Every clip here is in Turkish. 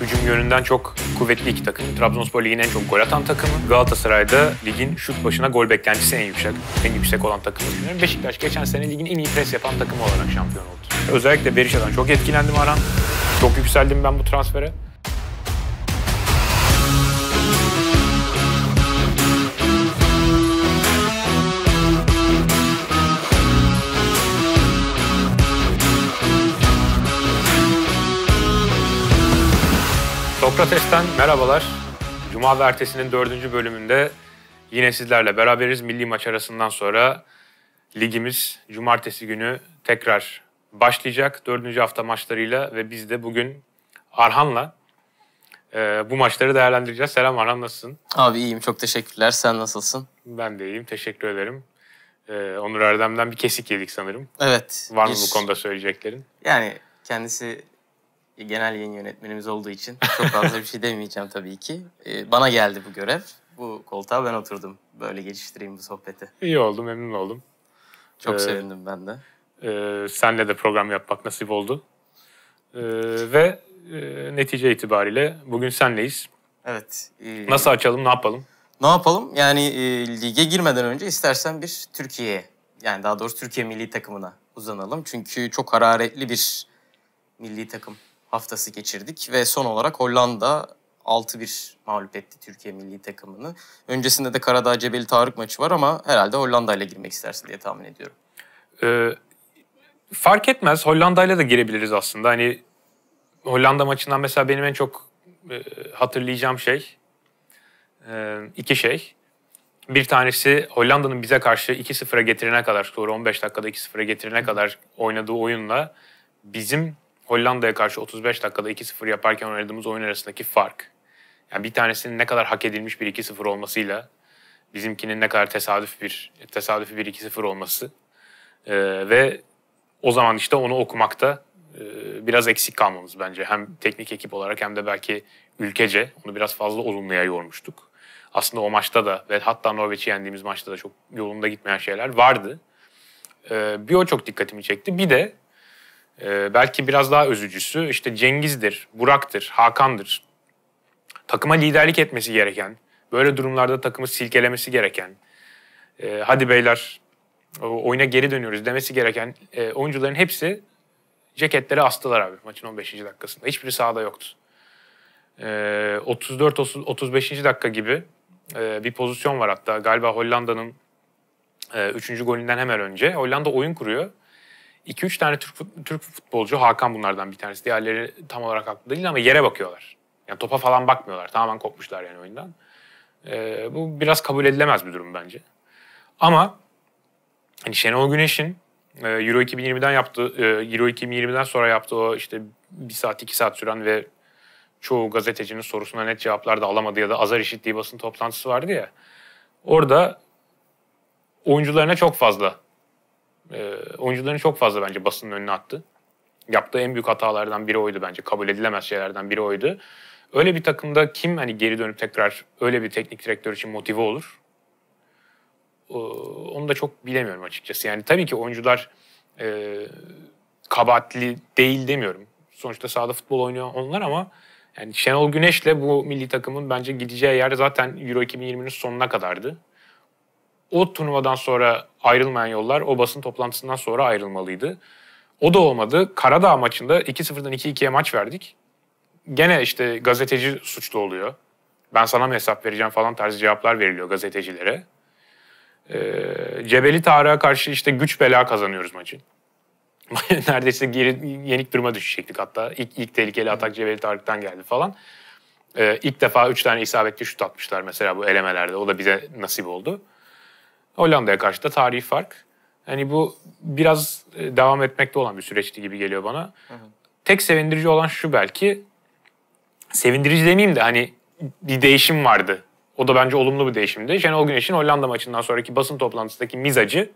Hücum yönünden çok kuvvetli iki takım. Trabzonspor ligin en çok gol atan takımı. Galatasaray'da ligin şut başına gol beklentisi en yüksek. En yüksek olan takım. Beşiktaş geçen sene ligin en iyi pres yapan takımı olarak şampiyon oldu. Özellikle Berisha'dan çok etkilendim Aran. Çok yükseldim ben bu transfere. Sokrates'ten merhabalar. Cuma ve ertesinin dördüncü bölümünde yine sizlerle beraberiz. Milli maç arasından sonra ligimiz cumartesi günü tekrar başlayacak. Dördüncü hafta maçlarıyla ve biz de bugün Arhan'la e, bu maçları değerlendireceğiz. Selam Arhan nasılsın? Abi iyiyim çok teşekkürler. Sen nasılsın? Ben de iyiyim teşekkür ederim. Ee, Onur Erdem'den bir kesik yedik sanırım. Evet. Var mı bir... bu konuda söyleyeceklerin? Yani kendisi genel yayın yönetmenimiz olduğu için çok fazla bir şey demeyeceğim tabii ki. Ee, bana geldi bu görev. Bu koltuğa ben oturdum. Böyle geliştireyim bu sohbeti. İyi oldu, memnun oldum. Çok ee, sevindim ben de. E, senle de program yapmak nasip oldu. E, ve e, netice itibariyle bugün senleyiz. Evet. E, Nasıl açalım, ne yapalım? Ne yapalım? Yani e, lige girmeden önce istersen bir Türkiye'ye, yani daha doğrusu Türkiye milli takımına uzanalım. Çünkü çok hararetli bir milli takım haftası geçirdik ve son olarak Hollanda 6-1 mağlup etti Türkiye milli takımını. Öncesinde de Karadağ Cebeli Tarık maçı var ama herhalde Hollanda ile girmek istersin diye tahmin ediyorum. Ee, fark etmez. Hollanda ile de girebiliriz aslında. Hani Hollanda maçından mesela benim en çok e, hatırlayacağım şey e, iki şey. Bir tanesi Hollanda'nın bize karşı 2-0'a getirene kadar, doğru 15 dakikada 2-0'a getirene kadar oynadığı oyunla bizim Hollanda'ya karşı 35 dakikada 2-0 yaparken oynadığımız oyun arasındaki fark. Yani bir tanesinin ne kadar hak edilmiş bir 2-0 olmasıyla bizimkinin ne kadar tesadüf bir tesadüfi bir 2-0 olması ee, ve o zaman işte onu okumakta e, biraz eksik kalmamız bence. Hem teknik ekip olarak hem de belki ülkece onu biraz fazla olumluya yormuştuk. Aslında o maçta da ve hatta Norveç'i yendiğimiz maçta da çok yolunda gitmeyen şeyler vardı. Ee, bir o çok dikkatimi çekti. Bir de ee, belki biraz daha özücüsü işte Cengiz'dir, Burak'tır, Hakan'dır. Takıma liderlik etmesi gereken, böyle durumlarda takımı silkelemesi gereken, e, hadi beyler oyuna geri dönüyoruz demesi gereken e, oyuncuların hepsi ceketleri astılar abi maçın 15. dakikasında. Hiçbiri sahada yoktu. E, 34-35. dakika gibi e, bir pozisyon var hatta. Galiba Hollanda'nın e, 3. golünden hemen önce. Hollanda oyun kuruyor. 2-3 tane Türk, Türk futbolcu Hakan bunlardan bir tanesi. Diğerleri tam olarak haklı değil ama yere bakıyorlar. Yani topa falan bakmıyorlar. Tamamen kopmuşlar yani oyundan. Ee, bu biraz kabul edilemez bir durum bence. Ama hani Şenol Güneş'in e, Euro 2020'den yaptığı, e, Euro 2020'den sonra yaptığı o işte bir saat iki saat süren ve çoğu gazetecinin sorusuna net cevaplar da alamadığı ya da azar işittiği basın toplantısı vardı ya. Orada oyuncularına çok fazla ee, oyuncuların çok fazla bence basının önüne attı. Yaptığı en büyük hatalardan biri oydu bence. Kabul edilemez şeylerden biri oydu. Öyle bir takımda kim hani geri dönüp tekrar öyle bir teknik direktör için motive olur? Ee, onu da çok bilemiyorum açıkçası. Yani tabii ki oyuncular e, kabahatli değil demiyorum. Sonuçta sahada futbol oynuyor onlar ama yani Şenol Güneş'le bu milli takımın bence gideceği yer zaten Euro 2020'nin sonuna kadardı o turnuvadan sonra ayrılmayan yollar o basın toplantısından sonra ayrılmalıydı. O da olmadı. Karadağ maçında 2-0'dan 2-2'ye maç verdik. Gene işte gazeteci suçlu oluyor. Ben sana mı hesap vereceğim falan tarzı cevaplar veriliyor gazetecilere. Ee, Cebeli Tarık'a karşı işte güç bela kazanıyoruz maçı. Neredeyse geri, yenik duruma düşecektik hatta. İlk, ilk tehlikeli atak Cebeli Tarık'tan geldi falan. Ee, ilk defa 3 tane isabetli şut atmışlar mesela bu elemelerde. O da bize nasip oldu. Hollanda'ya karşı da tarihi fark. Hani bu biraz e, devam etmekte olan bir süreçti gibi geliyor bana. Hı hı. Tek sevindirici olan şu belki, sevindirici demeyeyim de hani bir değişim vardı. O da bence olumlu bir değişimdi. Şenol Güneş'in Hollanda maçından sonraki basın toplantısındaki mizacı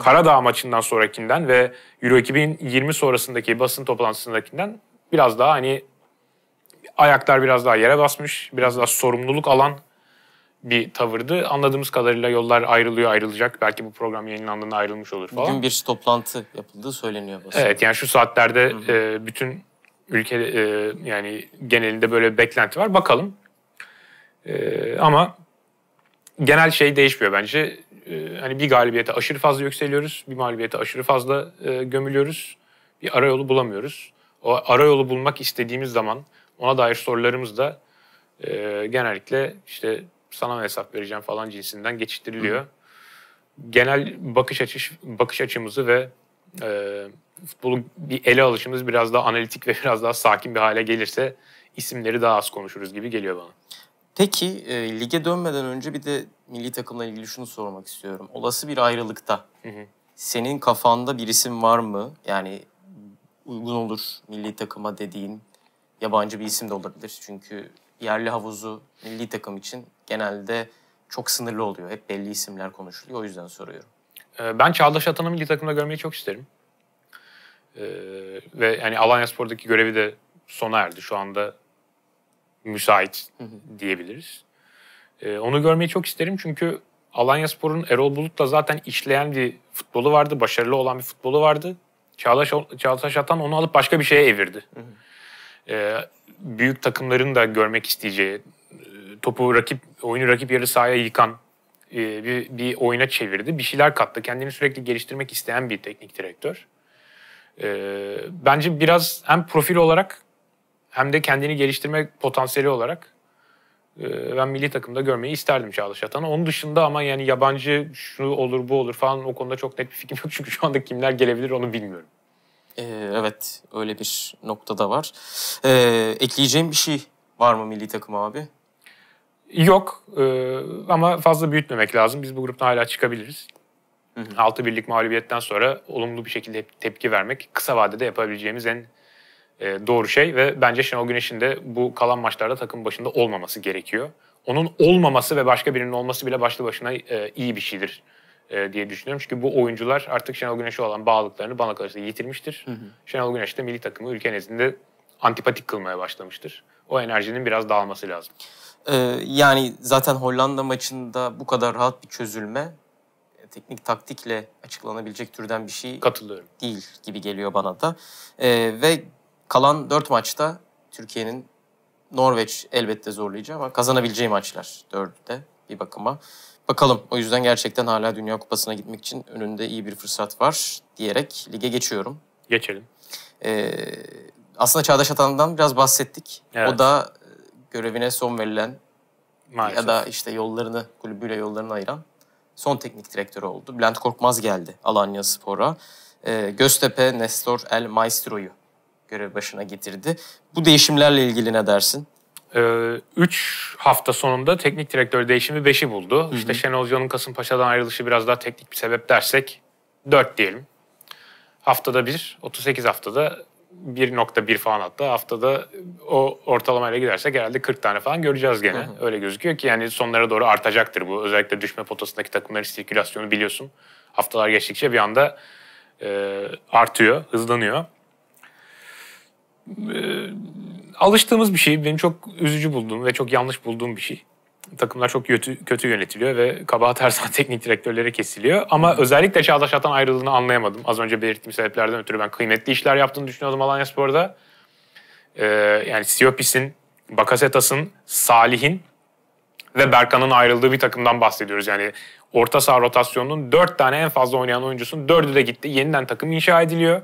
Karadağ maçından sonrakinden ve Euro 2020 sonrasındaki basın toplantısındakinden biraz daha hani ayaklar biraz daha yere basmış, biraz daha sorumluluk alan bir tavırdı. Anladığımız kadarıyla yollar ayrılıyor, ayrılacak. Belki bu program yayınlandığında ayrılmış olur falan. Bugün bir toplantı yapıldığı söyleniyor basında. Evet yani şu saatlerde Hı-hı. e, bütün ülke e, yani genelinde böyle bir beklenti var. Bakalım. E, ama genel şey değişmiyor bence. E, hani bir galibiyete aşırı fazla yükseliyoruz, bir mağlubiyete aşırı fazla e, gömülüyoruz. Bir ara yolu bulamıyoruz. O ara yolu bulmak istediğimiz zaman ona dair sorularımız da e, genellikle işte sana mı hesap vereceğim falan cinsinden geçiştiriliyor. Hı. Genel bakış açış bakış açımızı ve e, futbolu bir ele alışımız biraz daha analitik ve biraz daha sakin bir hale gelirse isimleri daha az konuşuruz gibi geliyor bana. Peki e, lige dönmeden önce bir de milli takımla ilgili şunu sormak istiyorum. Olası bir ayrılıkta hı hı. senin kafanda bir isim var mı? Yani uygun olur milli takıma dediğin yabancı bir isim de olabilir. Çünkü yerli havuzu milli takım için genelde çok sınırlı oluyor. Hep belli isimler konuşuluyor. O yüzden soruyorum. Ee, ben Çağdaş Atan'ı milli takımda görmeyi çok isterim. Ee, ve yani Alanya Spor'daki görevi de sona erdi. Şu anda müsait diyebiliriz. Ee, onu görmeyi çok isterim çünkü Alanya Spor'un Erol Bulut'la zaten işleyen bir futbolu vardı. Başarılı olan bir futbolu vardı. Çağdaş, Çağdaş Atan onu alıp başka bir şeye evirdi. Hı hı. Ee, büyük takımların da görmek isteyeceği, e, topu rakip oyunu rakip yarı sahaya yıkan e, bir, bir oyuna çevirdi. Bir şeyler kattı. Kendini sürekli geliştirmek isteyen bir teknik direktör. Ee, bence biraz hem profil olarak hem de kendini geliştirme potansiyeli olarak e, ben milli takımda görmeyi isterdim Çağdaş Atan'ı. Onun dışında ama yani yabancı şu olur bu olur falan o konuda çok net bir fikrim yok. Çünkü şu anda kimler gelebilir onu bilmiyorum. Ee, evet öyle bir noktada var. Ee, ekleyeceğim bir şey var mı milli takım abi? Yok ee, ama fazla büyütmemek lazım. Biz bu gruptan hala çıkabiliriz. Altı birlik mağlubiyetten sonra olumlu bir şekilde tepki vermek kısa vadede yapabileceğimiz en e, doğru şey ve bence Şenol Güneş'in de bu kalan maçlarda takım başında olmaması gerekiyor. Onun olmaması ve başka birinin olması bile başlı başına e, iyi bir şeydir e, diye düşünüyorum. Çünkü bu oyuncular artık Şenol Güneş'e olan bağlılıklarını bana kalırsa yitirmiştir. Hı hı. Şenol Güneş de milli takımı ülke nezdinde antipatik kılmaya başlamıştır. O enerjinin biraz dağılması lazım. Ee, yani zaten Hollanda maçında bu kadar rahat bir çözülme e, teknik taktikle açıklanabilecek türden bir şey Katılıyorum. değil gibi geliyor bana da. Ee, ve kalan dört maçta Türkiye'nin Norveç elbette zorlayıcı ama kazanabileceği maçlar dördü de bir bakıma. Bakalım. O yüzden gerçekten hala Dünya Kupası'na gitmek için önünde iyi bir fırsat var diyerek lige geçiyorum. Geçelim. Ee, aslında Çağdaş Atan'dan biraz bahsettik. Evet. O da e, görevine son verilen Maalesef. ya da işte yollarını kulübüyle yollarını ayıran son teknik direktörü oldu. Bülent Korkmaz geldi Alanya Spor'a. Ee, Göztepe Nestor El Maestro'yu görev başına getirdi. Bu değişimlerle ilgili ne dersin? 3 ee, hafta sonunda teknik direktör değişimi 5'i buldu. Hı hı. İşte Şenol Hoca'nın Kasımpaşa'dan ayrılışı biraz daha teknik bir sebep dersek 4 diyelim. Haftada 1, 38 haftada 1.1 falan hatta haftada o ortalamayla gidersek herhalde 40 tane falan göreceğiz gene. Hı hı. Öyle gözüküyor ki yani sonlara doğru artacaktır bu. Özellikle düşme potasındaki takımların sirkülasyonu biliyorsun. Haftalar geçtikçe bir anda e, artıyor, hızlanıyor. E, alıştığımız bir şey. Benim çok üzücü bulduğum ve çok yanlış bulduğum bir şey. Takımlar çok kötü, kötü yönetiliyor ve kabahat her zaman teknik direktörlere kesiliyor. Ama özellikle Çağdaş Atan ayrılığını anlayamadım. Az önce belirttiğim sebeplerden ötürü ben kıymetli işler yaptığını düşünüyordum Alanya Spor'da. Ee, yani Siopis'in, Bakasetas'ın, Salih'in ve Berkan'ın ayrıldığı bir takımdan bahsediyoruz. Yani orta saha rotasyonunun dört tane en fazla oynayan oyuncusunun dördü de gitti. Yeniden takım inşa ediliyor.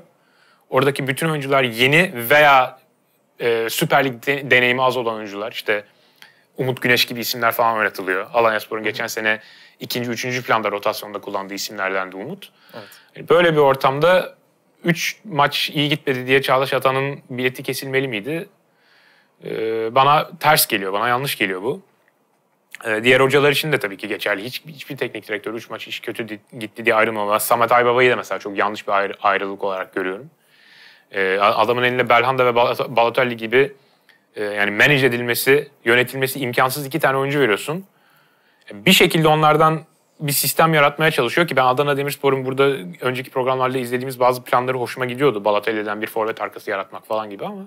Oradaki bütün oyuncular yeni veya e, Süper Lig de, deneyimi az olan oyuncular işte Umut Güneş gibi isimler falan oynatılıyor. Alanyaspor'un geçen sene ikinci, üçüncü planda rotasyonda kullandığı isimlerden de Umut. Evet. Hani böyle bir ortamda üç maç iyi gitmedi diye Çağdaş Atan'ın bileti kesilmeli miydi? Ee, bana ters geliyor, bana yanlış geliyor bu. Ee, diğer hocalar için de tabii ki geçerli. Hiç, hiçbir teknik direktör üç maç iş kötü di- gitti diye ayrılmamaz. Samet Aybaba'yı da mesela çok yanlış bir ayrı, ayrılık olarak görüyorum. E, adamın elinde Belhanda ve Balotelli gibi e, yani manage edilmesi, yönetilmesi imkansız iki tane oyuncu veriyorsun. E, bir şekilde onlardan bir sistem yaratmaya çalışıyor ki ben Adana Demirspor'un burada önceki programlarda izlediğimiz bazı planları hoşuma gidiyordu. Balotelli'den bir forvet arkası yaratmak falan gibi ama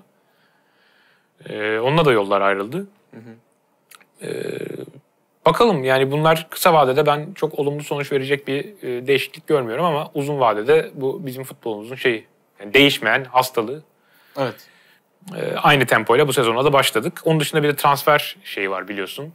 e, onunla da yollar ayrıldı. Hı hı. E, bakalım yani bunlar kısa vadede ben çok olumlu sonuç verecek bir e, değişiklik görmüyorum ama uzun vadede bu bizim futbolumuzun şeyi yani değişmeyen hastalığı. Evet. E, aynı tempoyla bu sezona da başladık. Onun dışında bir de transfer şeyi var biliyorsun.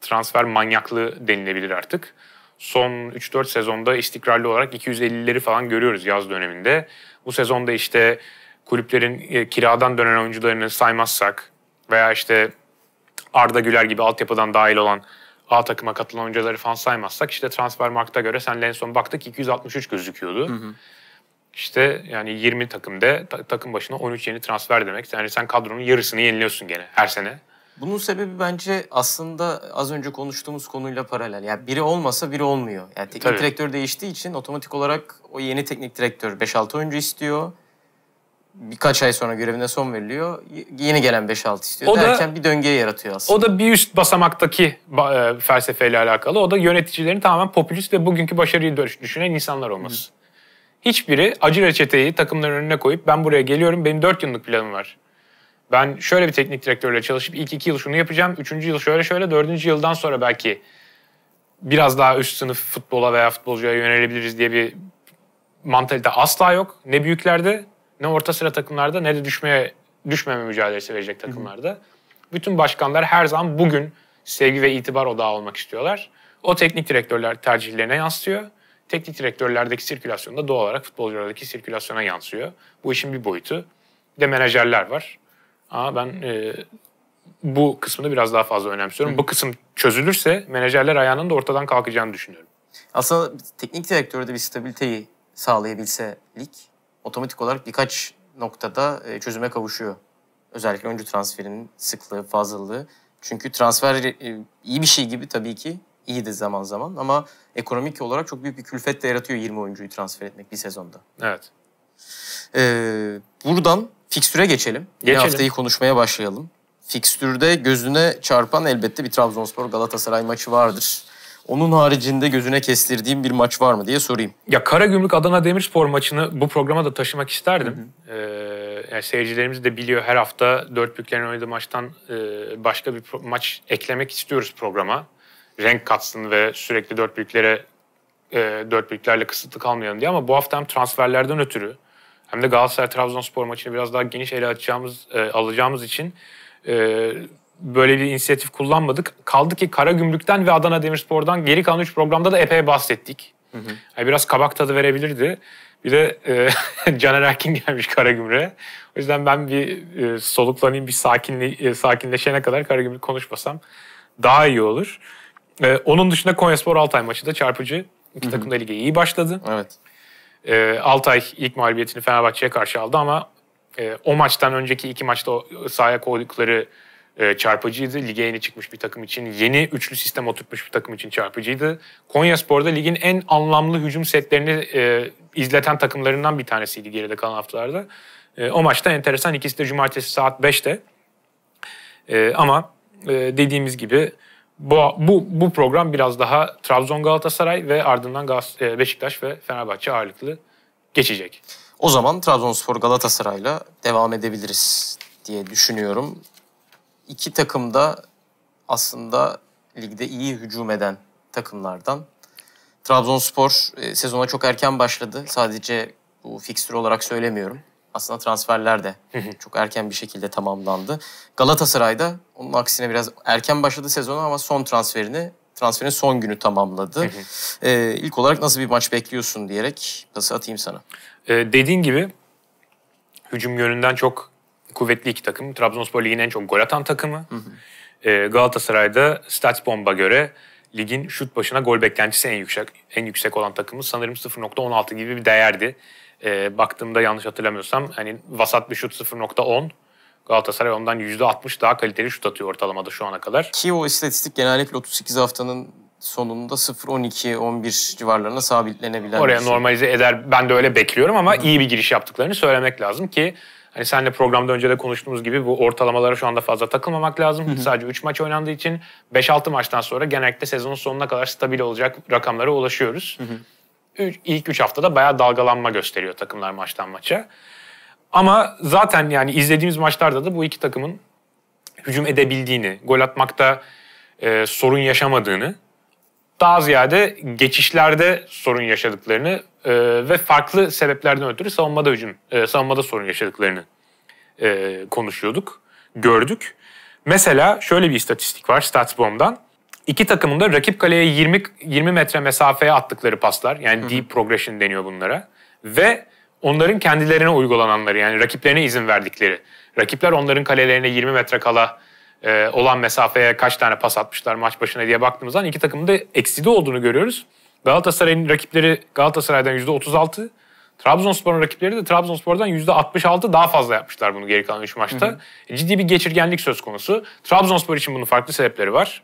Transfer manyaklığı denilebilir artık. Son 3-4 sezonda istikrarlı olarak 250'leri falan görüyoruz yaz döneminde. Bu sezonda işte kulüplerin e, kiradan dönen oyuncularını saymazsak veya işte Arda Güler gibi altyapıdan dahil olan A takıma katılan oyuncuları falan saymazsak işte transfer markta göre senle en son baktık 263 gözüküyordu. Hı hı. İşte yani 20 takımda ta, takım başına 13 yeni transfer demek. Yani sen kadronun yarısını yeniliyorsun gene her sene. Bunun sebebi bence aslında az önce konuştuğumuz konuyla paralel. Yani biri olmasa biri olmuyor. Yani teknik Tabii. direktör değiştiği için otomatik olarak o yeni teknik direktör 5-6 oyuncu istiyor. Birkaç ay sonra görevine son veriliyor. Yeni gelen 5-6 istiyor o derken da, bir döngü yaratıyor aslında. O da bir üst basamaktaki e, felsefeyle alakalı. O da yöneticilerin tamamen popülist ve bugünkü başarıyı düşünen insanlar olması. Hı. Hiçbiri acı reçeteyi takımların önüne koyup ben buraya geliyorum benim 4 yıllık planım var. Ben şöyle bir teknik direktörle çalışıp ilk 2 yıl şunu yapacağım, 3. yıl şöyle şöyle, 4. yıldan sonra belki biraz daha üst sınıf futbola veya futbolcuya yönelebiliriz diye bir mantalite asla yok. Ne büyüklerde ne orta sıra takımlarda ne de düşmeye düşmeme mücadelesi verecek takımlarda. Bütün başkanlar her zaman bugün sevgi ve itibar odağı olmak istiyorlar. O teknik direktörler tercihlerine yansıtıyor teknik direktörlerdeki sirkülasyon da doğal olarak futbolculardaki sirkülasyona yansıyor. Bu işin bir boyutu. Bir de menajerler var. Ama ben e, bu kısmını biraz daha fazla önemsiyorum. Hı. Bu kısım çözülürse menajerler ayağının da ortadan kalkacağını düşünüyorum. Aslında teknik direktörde bir stabiliteyi sağlayabilse lig otomatik olarak birkaç noktada e, çözüme kavuşuyor. Özellikle oyuncu transferinin sıklığı, fazlalığı. Çünkü transfer e, iyi bir şey gibi tabii ki iyiydi zaman zaman ama ekonomik olarak çok büyük bir külfet de yaratıyor 20 oyuncuyu transfer etmek bir sezonda. Evet. Ee, buradan fikstüre geçelim. geçelim. Bir haftayı konuşmaya başlayalım. Fikstürde gözüne çarpan elbette bir Trabzonspor Galatasaray maçı vardır. Onun haricinde gözüne kestirdiğim bir maç var mı diye sorayım. Ya Karagümrük Adana Demirspor maçını bu programa da taşımak isterdim. Hı hı. Ee, yani seyircilerimiz de biliyor her hafta dört büyüklerin oynadığı maçtan e, başka bir maç eklemek istiyoruz programa renk katsın ve sürekli dört büyüklere e, dört büyüklerle kısıtlı kalmayalım diye ama bu hafta hem transferlerden ötürü hem de Galatasaray Trabzonspor maçını biraz daha geniş ele açacağımız e, alacağımız için e, böyle bir inisiyatif kullanmadık. Kaldı ki Karagümrük'ten ve Adana Demirspor'dan geri kalan 3 programda da epey bahsettik. Hı hı. biraz kabak tadı verebilirdi. Bir de e, Caner Erkin gelmiş Karagümrük'e. O yüzden ben bir e, soluklanayım, bir sakinle, e, sakinleşene kadar Karagümrük konuşmasam daha iyi olur. Ee, onun dışında Konyaspor Altay maçı da çarpıcı. İki takım da lige iyi başladı. Evet. Ee, Altay ilk mağlubiyetini Fenerbahçe'ye karşı aldı ama e, o maçtan önceki iki maçta sahaya koydukları e, çarpıcıydı. Lige yeni çıkmış bir takım için, yeni üçlü sistem oturtmuş bir takım için çarpıcıydı. Konyaspor'da ligin en anlamlı hücum setlerini e, izleten takımlarından bir tanesiydi geride kalan haftalarda. E, o maçta enteresan ikisi de cumartesi saat 5'te. E, ama e, dediğimiz gibi bu, bu, bu program biraz daha Trabzon Galatasaray ve ardından e, Beşiktaş ve Fenerbahçe ağırlıklı geçecek. O zaman Trabzonspor Galatasaray'la devam edebiliriz diye düşünüyorum. İki takım da aslında ligde iyi hücum eden takımlardan. Trabzonspor e, sezona çok erken başladı. Sadece bu fikstür olarak söylemiyorum aslında transferler de çok erken bir şekilde tamamlandı. Galatasaray'da onun aksine biraz erken başladı sezonu ama son transferini transferin son günü tamamladı. ee, ilk olarak nasıl bir maç bekliyorsun diyerek pası atayım sana. Ee, dediğin gibi hücum yönünden çok kuvvetli iki takım. Trabzonspor ligin en çok gol atan takımı. ee, Galatasaray'da bomba göre ligin şut başına gol beklentisi en yüksek en yüksek olan takımı sanırım 0.16 gibi bir değerdi. E, baktığımda yanlış hatırlamıyorsam hani vasat bir şut 0.10. Galatasaray ondan %60 daha kaliteli şut atıyor ortalamada şu ana kadar. Ki o istatistik genellikle 38 haftanın sonunda 0-12-11 civarlarına sabitlenebilen. Oraya şey. normalize eder. Ben de öyle bekliyorum ama Hı. iyi bir giriş yaptıklarını söylemek lazım ki hani senle programda önce de konuştuğumuz gibi bu ortalamalara şu anda fazla takılmamak lazım. Hı Sadece 3 maç oynandığı için 5-6 maçtan sonra genellikle sezonun sonuna kadar stabil olacak rakamlara ulaşıyoruz. hı üç, ilk 3 haftada bayağı dalgalanma gösteriyor takımlar maçtan maça. Ama zaten yani izlediğimiz maçlarda da bu iki takımın hücum edebildiğini, gol atmakta e, sorun yaşamadığını, daha ziyade geçişlerde sorun yaşadıklarını e, ve farklı sebeplerden ötürü savunmada hücum, e, savunmada sorun yaşadıklarını e, konuşuyorduk, gördük. Mesela şöyle bir istatistik var Statsbomb'dan. İki takımın da rakip kaleye 20 20 metre mesafeye attıkları paslar. Yani Hı-hı. deep progression deniyor bunlara. Ve onların kendilerine uygulananları yani rakiplerine izin verdikleri. Rakipler onların kalelerine 20 metre kala e, olan mesafeye kaç tane pas atmışlar maç başına diye baktığımız zaman iki takımın da eksidi olduğunu görüyoruz. Galatasaray'ın rakipleri Galatasaray'dan %36, Trabzonspor'un rakipleri de Trabzonspor'dan %66 daha fazla yapmışlar bunu geri kalan 3 maçta. Hı hı. E, ciddi bir geçirgenlik söz konusu. Trabzonspor için bunun farklı sebepleri var.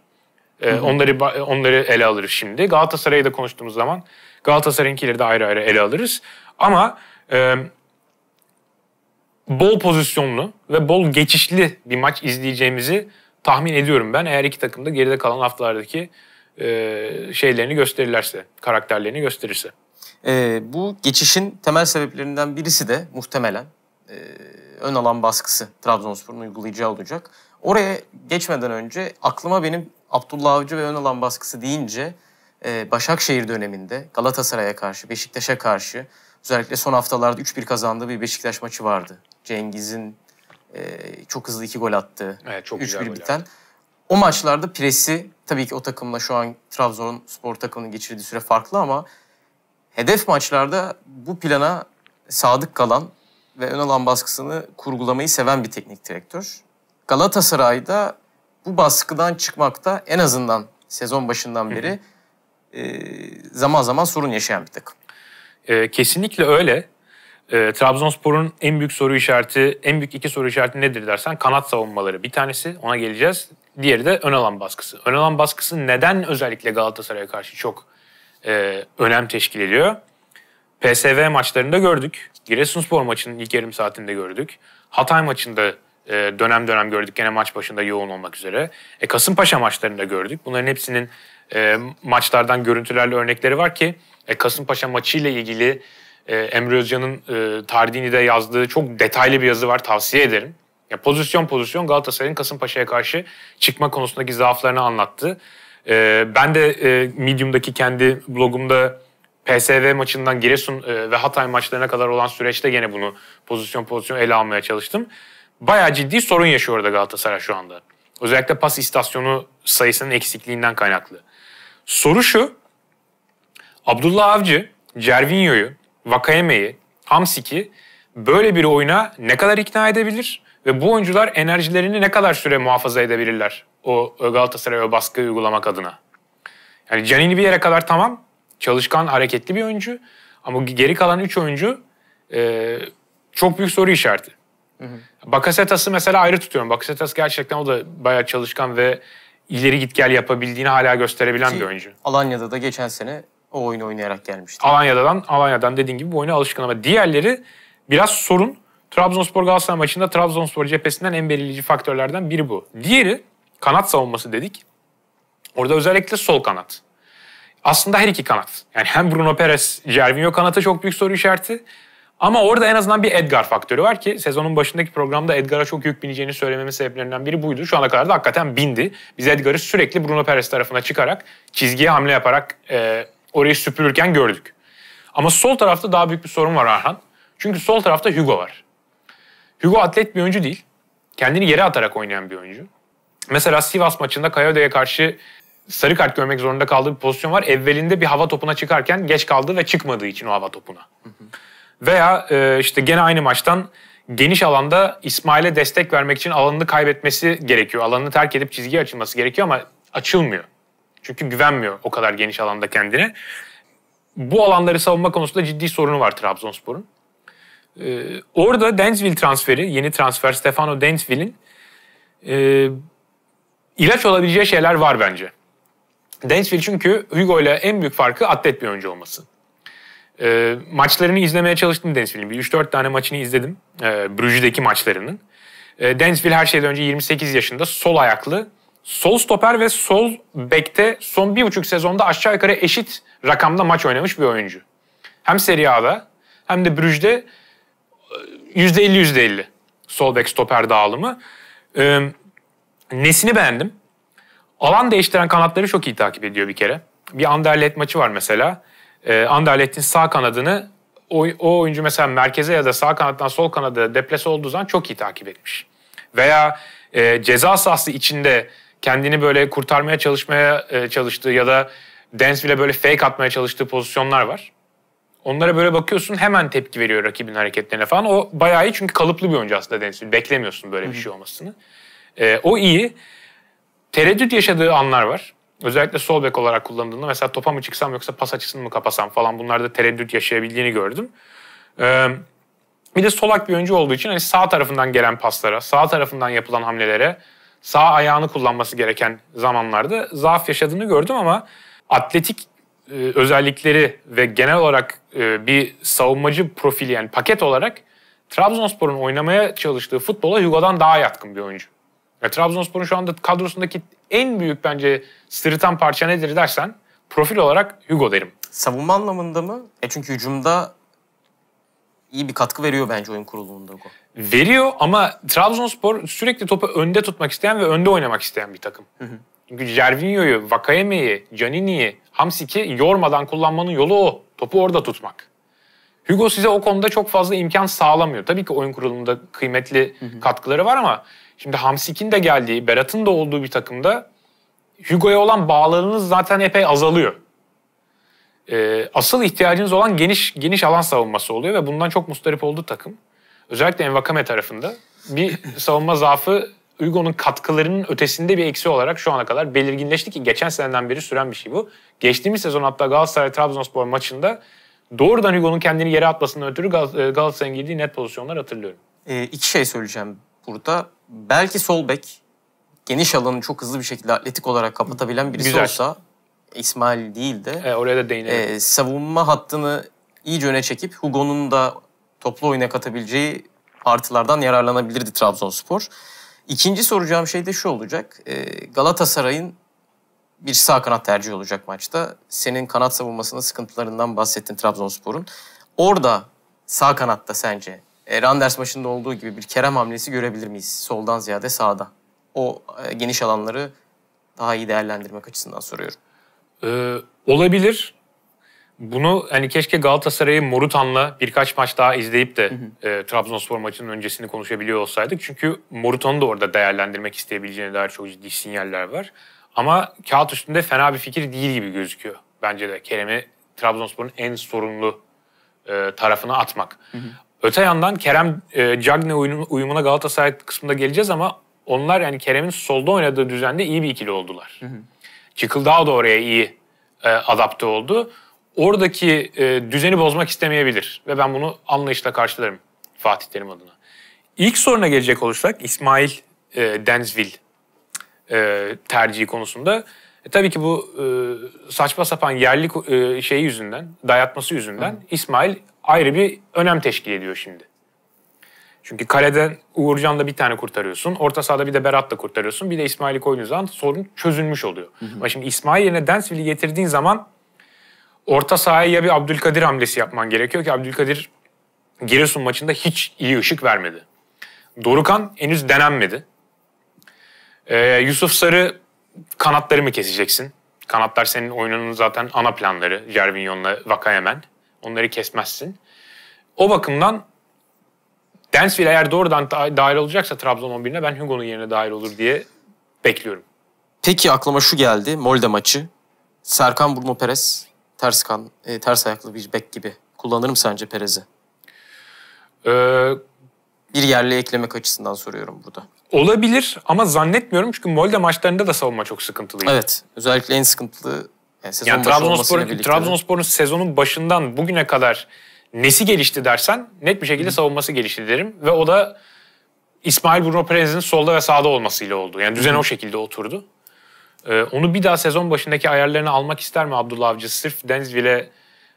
Ee, onları onları ele alırız şimdi. Galatasaray'ı da konuştuğumuz zaman Galatasaray'ınkileri de ayrı ayrı ele alırız. Ama e, bol pozisyonlu ve bol geçişli bir maç izleyeceğimizi tahmin ediyorum ben. Eğer iki takım da geride kalan haftalardaki e, şeylerini gösterirlerse, karakterlerini gösterirse. E, bu geçişin temel sebeplerinden birisi de muhtemelen e, ön alan baskısı Trabzonspor'un uygulayacağı olacak. Oraya geçmeden önce aklıma benim Abdullah Avcı ve ön alan baskısı deyince e, Başakşehir döneminde Galatasaray'a karşı, Beşiktaş'a karşı özellikle son haftalarda 3-1 kazandığı bir Beşiktaş maçı vardı. Cengiz'in e, çok hızlı iki gol attığı. Evet, 3-1 biten. O maçlarda presi tabii ki o takımla şu an Trabzon spor takımının geçirdiği süre farklı ama hedef maçlarda bu plana sadık kalan ve ön alan baskısını kurgulamayı seven bir teknik direktör. Galatasaray'da bu baskıdan çıkmakta en azından sezon başından beri e, zaman zaman sorun yaşayan bir takım. E, kesinlikle öyle. E, Trabzonspor'un en büyük soru işareti, en büyük iki soru işareti nedir dersen kanat savunmaları. Bir tanesi ona geleceğiz. Diğeri de ön alan baskısı. Ön alan baskısı neden özellikle Galatasaray'a karşı çok e, önem teşkil ediyor? PSV maçlarında gördük. Giresunspor maçının ilk yarım saatinde gördük. Hatay maçında e, dönem dönem gördük. Gene maç başında yoğun olmak üzere. E, Kasımpaşa maçlarında gördük. Bunların hepsinin e, maçlardan görüntülerle örnekleri var ki e, Kasımpaşa maçıyla ilgili e, Emre Özcan'ın e, Tardini'de yazdığı çok detaylı bir yazı var. Tavsiye ederim. Ya pozisyon pozisyon Galatasaray'ın Kasımpaşa'ya karşı çıkma konusundaki zaaflarını anlattı. E, ben de e, Medium'daki kendi blogumda PSV maçından Giresun e, ve Hatay maçlarına kadar olan süreçte gene bunu pozisyon pozisyon ele almaya çalıştım bayağı ciddi sorun yaşıyor orada Galatasaray şu anda. Özellikle pas istasyonu sayısının eksikliğinden kaynaklı. Soru şu. Abdullah Avcı, Cervinho'yu, Vakayeme'yi, Hamsik'i böyle bir oyuna ne kadar ikna edebilir ve bu oyuncular enerjilerini ne kadar süre muhafaza edebilirler o Galatasaray'a baskı uygulamak adına? Yani Canini bir yere kadar tamam, çalışkan, hareketli bir oyuncu ama geri kalan 3 oyuncu e, çok büyük soru işareti. Bakasetas'ı mesela ayrı tutuyorum. Bakasetas gerçekten o da bayağı çalışkan ve ileri git gel yapabildiğini hala gösterebilen Ki, bir oyuncu. Alanya'da da geçen sene o oyunu oynayarak gelmişti. Alanya'dan, Alanya'dan dediğin gibi bu oyuna alışkın ama diğerleri biraz sorun. Trabzonspor Galatasaray maçında Trabzonspor cephesinden en belirleyici faktörlerden biri bu. Diğeri kanat savunması dedik. Orada özellikle sol kanat. Aslında her iki kanat. Yani hem Bruno Perez, Gervinho kanata çok büyük soru işareti ama orada en azından bir Edgar faktörü var ki sezonun başındaki programda Edgar'a çok yük bineceğini söylememin sebeplerinden biri buydu. Şu ana kadar da hakikaten bindi. Biz Edgar'ı sürekli Bruno Perez tarafına çıkarak, çizgiye hamle yaparak e, orayı süpürürken gördük. Ama sol tarafta daha büyük bir sorun var Arhan. Çünkü sol tarafta Hugo var. Hugo atlet bir oyuncu değil. Kendini yere atarak oynayan bir oyuncu. Mesela Sivas maçında Kayade'ye karşı sarı kart görmek zorunda kaldığı bir pozisyon var. Evvelinde bir hava topuna çıkarken geç kaldı ve çıkmadığı için o hava topuna. Hı hı. Veya e, işte gene aynı maçtan geniş alanda İsmail'e destek vermek için alanını kaybetmesi gerekiyor. Alanını terk edip çizgiye açılması gerekiyor ama açılmıyor. Çünkü güvenmiyor o kadar geniş alanda kendine. Bu alanları savunma konusunda ciddi sorunu var Trabzonspor'un. Ee, orada Densville transferi, yeni transfer Stefano Densville'in e, ilaç olabileceği şeyler var bence. Densville çünkü Hugo ile en büyük farkı atlet bir oyuncu olması. E, maçlarını izlemeye çalıştım Densville'in. 3-4 tane maçını izledim. E, ee, Brugge'deki maçlarının. E, ee, Densville her şeyden önce 28 yaşında sol ayaklı. Sol stoper ve sol bekte son bir buçuk sezonda aşağı yukarı eşit rakamda maç oynamış bir oyuncu. Hem Serie A'da hem de Brugge'de %50 %50 sol bek stoper dağılımı. E, nesini beğendim? Alan değiştiren kanatları çok iyi takip ediyor bir kere. Bir Anderlecht maçı var mesela e, Anderlecht'in sağ kanadını o, o oyuncu mesela merkeze ya da sağ kanattan sol kanada deplase olduğu zaman çok iyi takip etmiş. Veya e, ceza sahası içinde kendini böyle kurtarmaya çalışmaya e, çalıştığı ya da Densville'e böyle fake atmaya çalıştığı pozisyonlar var. Onlara böyle bakıyorsun hemen tepki veriyor rakibin hareketlerine falan. O bayağı iyi çünkü kalıplı bir oyuncu aslında Densville. Beklemiyorsun böyle bir şey olmasını. E, o iyi. Tereddüt yaşadığı anlar var. Özellikle sol bek olarak kullanıldığında mesela topa mı çıksam yoksa pas açısını mı kapasam falan bunlarda tereddüt yaşayabildiğini gördüm. Ee, bir de solak bir oyuncu olduğu için hani sağ tarafından gelen paslara, sağ tarafından yapılan hamlelere sağ ayağını kullanması gereken zamanlarda zaaf yaşadığını gördüm ama atletik e, özellikleri ve genel olarak e, bir savunmacı profili yani paket olarak Trabzonspor'un oynamaya çalıştığı futbola Hugo'dan daha yatkın bir oyuncu. Ya, Trabzonspor'un şu anda kadrosundaki en büyük bence sırıtan parça nedir dersen profil olarak Hugo derim. Savunma anlamında mı? E çünkü hücumda iyi bir katkı veriyor bence oyun kurulumunda Hugo. Veriyor ama Trabzonspor sürekli topu önde tutmak isteyen ve önde oynamak isteyen bir takım. Çünkü Jervinho'yu, Vakayeme'yi, Canini'yi, Hamsik'i yormadan kullanmanın yolu o. Topu orada tutmak. Hugo size o konuda çok fazla imkan sağlamıyor. Tabii ki oyun kurulumunda kıymetli katkıları var ama Şimdi Hamsik'in de geldiği, Berat'ın da olduğu bir takımda Hugo'ya olan bağlarınız zaten epey azalıyor. Ee, asıl ihtiyacınız olan geniş geniş alan savunması oluyor ve bundan çok mustarip oldu takım. Özellikle Envakame tarafında bir savunma zaafı Hugo'nun katkılarının ötesinde bir eksi olarak şu ana kadar belirginleşti ki geçen seneden beri süren bir şey bu. Geçtiğimiz sezon hatta Galatasaray-Trabzonspor maçında doğrudan Hugo'nun kendini yere atmasından ötürü e, Galatasaray'ın girdiği net pozisyonlar hatırlıyorum. E, iki şey söyleyeceğim burada belki sol bek geniş alanı çok hızlı bir şekilde atletik olarak kapatabilen birisi Güzel. olsa İsmail değil de e, oraya da değinelim. E, savunma hattını iyice öne çekip Hugo'nun da toplu oyuna katabileceği partilerden yararlanabilirdi Trabzonspor. İkinci soracağım şey de şu olacak. E, Galatasaray'ın bir sağ kanat tercihi olacak maçta. Senin kanat savunmasının sıkıntılarından bahsettin Trabzonspor'un. Orada sağ kanatta sence e, Randers maçında olduğu gibi bir Kerem hamlesi görebilir miyiz? Soldan ziyade sağda. O e, geniş alanları daha iyi değerlendirmek açısından soruyorum. Ee, olabilir. Bunu hani keşke Galatasaray'ı Morutan'la birkaç maç daha izleyip de hı hı. E, Trabzonspor maçının öncesini konuşabiliyor olsaydık. Çünkü Morutan'ı da orada değerlendirmek isteyebileceğine dair çok ciddi sinyaller var. Ama kağıt üstünde fena bir fikir değil gibi gözüküyor bence de. Kerem'i Trabzonspor'un en sorunlu e, tarafına atmak. Hı hı. Öte yandan Kerem e, Cagne uyumuna Galatasaray kısmında geleceğiz ama onlar yani Kerem'in solda oynadığı düzende iyi bir ikili oldular. Hı daha da oraya iyi e, adapte oldu. Oradaki e, düzeni bozmak istemeyebilir ve ben bunu anlayışla karşılarım Fatih Terim adına. İlk soruna gelecek olursak İsmail e, Denzville e, tercihi konusunda e, tabii ki bu e, saçma sapan yerli e, şey yüzünden, dayatması yüzünden Hı. İsmail ayrı bir önem teşkil ediyor şimdi. Çünkü kaleden Uğurcan'la bir tane kurtarıyorsun. Orta sahada bir de Berat'la kurtarıyorsun. Bir de İsmail'i koyduğun zaman sorun çözülmüş oluyor. Hı hı. Ama şimdi İsmail yerine Densville'i getirdiğin zaman orta sahaya ya bir Abdülkadir hamlesi yapman gerekiyor ki Abdülkadir Giresun maçında hiç iyi ışık vermedi. Dorukan henüz denenmedi. Ee, Yusuf Sarı kanatları mı keseceksin? Kanatlar senin oyununun zaten ana planları. Jervinhon'la Vakayemen. Onları kesmezsin. O bakımdan Densville eğer doğrudan da dahil olacaksa Trabzon 11'ine ben Hugo'nun yerine dahil olur diye bekliyorum. Peki aklıma şu geldi. Molde maçı. Serkan Bruno Perez ters, kan, e, ters ayaklı bir bek gibi. Kullanır mı sence Perez'i? Ee, bir yerli eklemek açısından soruyorum burada. Olabilir ama zannetmiyorum çünkü Molde maçlarında da savunma çok sıkıntılıydı. Evet. Özellikle en sıkıntılı yani yani Trabzonspor'un Trabzonspor'un sezonun başından bugüne kadar nesi gelişti dersen net bir şekilde savunması gelişti derim ve o da İsmail Bruno Perez'in solda ve sağda olmasıyla oldu. Yani düzen o şekilde oturdu. Ee, onu bir daha sezon başındaki ayarlarını almak ister mi Abdullah Avcı sırf Denizli'yle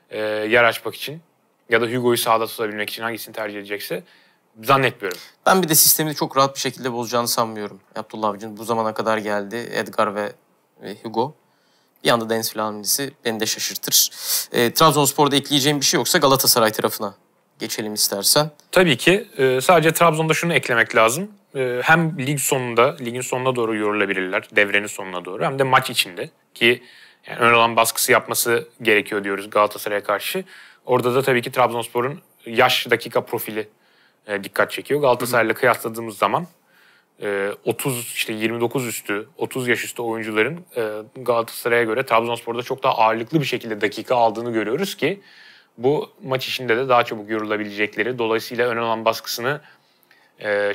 e, yer açmak için ya da Hugo'yu sağda tutabilmek için hangisini tercih edecekse. Zannetmiyorum. Ben bir de sistemi çok rahat bir şekilde bozacağını sanmıyorum. Abdullah Avcı'nın bu zamana kadar geldi Edgar ve, ve Hugo. Bir anda Deniz Flamlisi beni de şaşırtır. E, Trabzonspor'da ekleyeceğim bir şey yoksa Galatasaray tarafına geçelim istersen. Tabii ki. E, sadece Trabzon'da şunu eklemek lazım. E, hem lig sonunda, ligin sonuna doğru yorulabilirler. Devrenin sonuna doğru. Hem de maç içinde. Ki yani ön alan baskısı yapması gerekiyor diyoruz Galatasaray'a karşı. Orada da tabii ki Trabzonspor'un yaş dakika profili e, dikkat çekiyor. Galatasaray'la kıyasladığımız zaman 30 e, işte 29 üstü 30 yaş üstü oyuncuların e, Galatasaray'a göre Trabzonspor'da çok daha ağırlıklı bir şekilde dakika aldığını görüyoruz ki bu maç içinde de daha çabuk yorulabilecekleri dolayısıyla öne olan baskısını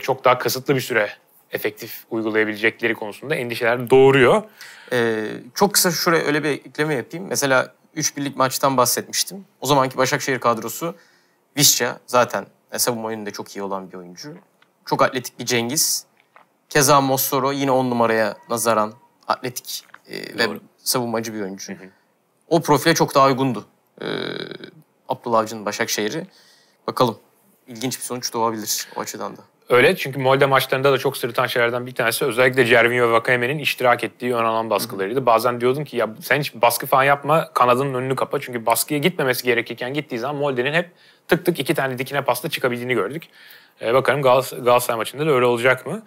çok daha kasıtlı bir süre efektif uygulayabilecekleri konusunda endişeler doğuruyor. Ee, çok kısa şuraya öyle bir ekleme yapayım. Mesela 3 birlik maçtan bahsetmiştim. O zamanki Başakşehir kadrosu Visca zaten yani savunma yönünde çok iyi olan bir oyuncu. Çok atletik bir Cengiz. Keza Mossoro yine on numaraya nazaran atletik e, ve savunmacı bir oyuncu. Hı hı. O profile çok daha uygundu. E, Abdullah Avcı'nın Başakşehir'i. Bakalım. ilginç bir sonuç doğabilir o açıdan da. Öyle çünkü Molde maçlarında da çok sırıtan şeylerden bir tanesi özellikle Cervinho ve Vakayeme'nin iştirak ettiği ön alan baskılarıydı. Bazen diyordum ki ya sen hiç baskı falan yapma kanadının önünü kapa çünkü baskıya gitmemesi gerekirken gittiği zaman Molde'nin hep tık tık iki tane dikine pasta çıkabildiğini gördük. Ee, bakalım Gal- Galatasaray maçında da öyle olacak mı?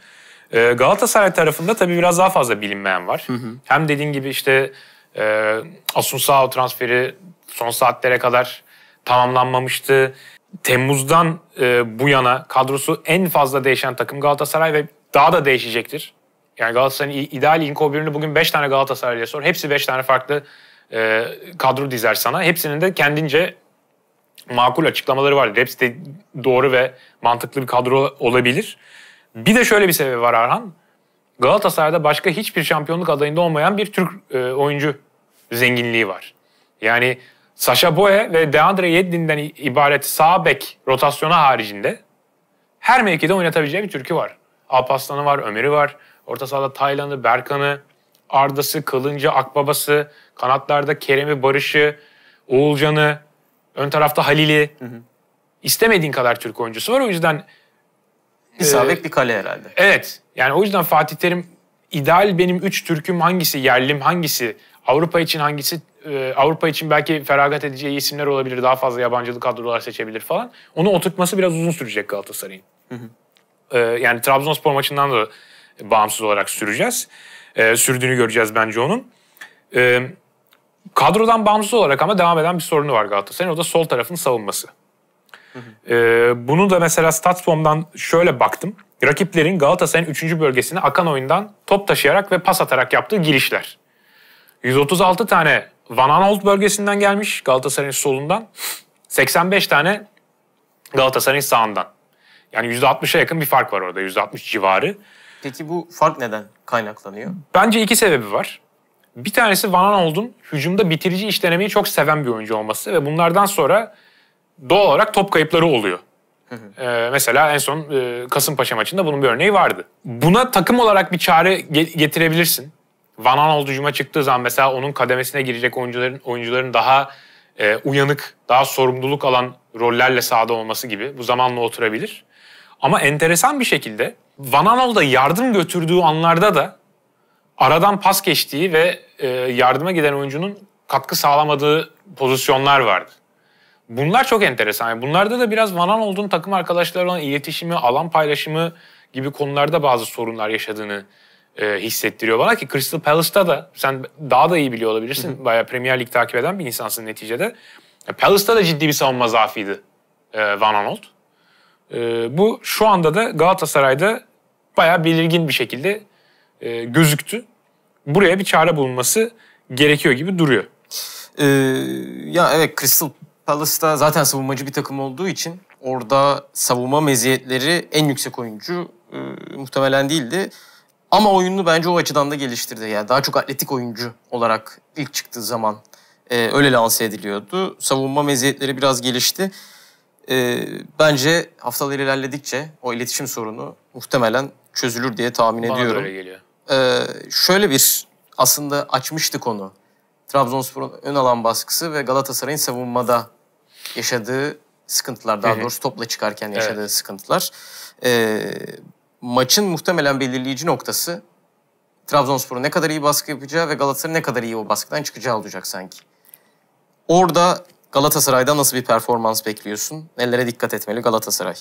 Ee, Galatasaray tarafında tabii biraz daha fazla bilinmeyen var. Hı hı. Hem dediğin gibi işte e, Asunsao transferi son saatlere kadar tamamlanmamıştı. Temmuz'dan e, bu yana kadrosu en fazla değişen takım Galatasaray ve daha da değişecektir. Yani Galatasaray'ın ideal ilk 11'ini bugün 5 tane Galatasaraylı'ya sor. Hepsi 5 tane farklı e, kadro dizer sana. Hepsinin de kendince makul açıklamaları var. Hepsi de doğru ve mantıklı bir kadro olabilir. Bir de şöyle bir sebebi var Arhan. Galatasaray'da başka hiçbir şampiyonluk adayında olmayan bir Türk e, oyuncu zenginliği var. Yani Sasha Boye ve Deandre Yedlin'den ibaret sağ bek rotasyonu haricinde her mevkide oynatabileceği bir türkü var. Alpaslan'ı var, Ömer'i var. Orta sahada Taylan'ı, Berkan'ı, Arda'sı, Kılıncı, Akbaba'sı, kanatlarda Kerem'i, Barış'ı, Oğulcan'ı, ön tarafta Halil'i. Hı hı. İstemediğin kadar Türk oyuncusu var. O yüzden... İsabet e, bir kale herhalde. Evet. Yani o yüzden Fatih Terim ideal benim üç Türk'üm hangisi, yerlim hangisi, Avrupa için hangisi, e, Avrupa için belki feragat edeceği isimler olabilir. Daha fazla yabancılı kadrolar seçebilir falan. Onu oturtması biraz uzun sürecek Galatasaray'ın. E, yani Trabzonspor maçından da bağımsız olarak süreceğiz. E, sürdüğünü göreceğiz bence onun. kadrodan bağımsız olarak ama devam eden bir sorunu var Galatasaray'ın. O da sol tarafın savunması. Hı bunu da mesela Statsbomb'dan şöyle baktım. Rakiplerin Galatasaray'ın 3. bölgesine akan oyundan top taşıyarak ve pas atarak yaptığı girişler. 136 tane Van Aanholt bölgesinden gelmiş Galatasaray'ın solundan. 85 tane Galatasaray'ın sağından. Yani %60'a yakın bir fark var orada. %60 civarı. Peki bu fark neden kaynaklanıyor? Bence iki sebebi var. Bir tanesi Van Aanholt'un hücumda bitirici iş denemeyi çok seven bir oyuncu olması ve bunlardan sonra doğal olarak top kayıpları oluyor. Ee, mesela en son e, Kasımpaşa maçında bunun bir örneği vardı. Buna takım olarak bir çare getirebilirsin. Van Aanholt çıktığı zaman mesela onun kademesine girecek oyuncuların oyuncuların daha e, uyanık, daha sorumluluk alan rollerle sahada olması gibi bu zamanla oturabilir. Ama enteresan bir şekilde Van Aanholt'a yardım götürdüğü anlarda da aradan pas geçtiği ve e, yardıma giden oyuncunun katkı sağlamadığı pozisyonlar vardı. Bunlar çok enteresan. Yani bunlarda da biraz Van Aanholt'un takım arkadaşları olan iletişimi, alan paylaşımı gibi konularda bazı sorunlar yaşadığını e, hissettiriyor bana ki Crystal Palace'ta da sen daha da iyi biliyor olabilirsin. Hı Bayağı Premier Lig takip eden bir insansın neticede. E, Palace'ta da ciddi bir savunma zaafiydi e, Van Aanholt. E, bu şu anda da Galatasaray'da bayağı belirgin bir şekilde e, gözüktü. Buraya bir çare bulunması gerekiyor gibi duruyor. Ee, ya evet Crystal Palace'da zaten savunmacı bir takım olduğu için orada savunma meziyetleri en yüksek oyuncu e, muhtemelen değildi. Ama oyununu bence o açıdan da geliştirdi. Yani daha çok atletik oyuncu olarak ilk çıktığı zaman e, öyle lanse ediliyordu. Savunma meziyetleri biraz gelişti. E, bence haftalar ilerledikçe o iletişim sorunu muhtemelen çözülür diye tahmin Bana ediyorum. Bana geliyor. E, şöyle bir aslında açmıştı konu. Trabzonspor'un ön alan baskısı ve Galatasaray'ın savunmada yaşadığı sıkıntılar. Daha doğrusu topla çıkarken yaşadığı evet. sıkıntılar. E, maçın muhtemelen belirleyici noktası Trabzonspor'un ne kadar iyi baskı yapacağı ve Galatasaray'ın ne kadar iyi o baskıdan çıkacağı olacak sanki. Orada Galatasaray'da nasıl bir performans bekliyorsun? Nelere dikkat etmeli Galatasaray?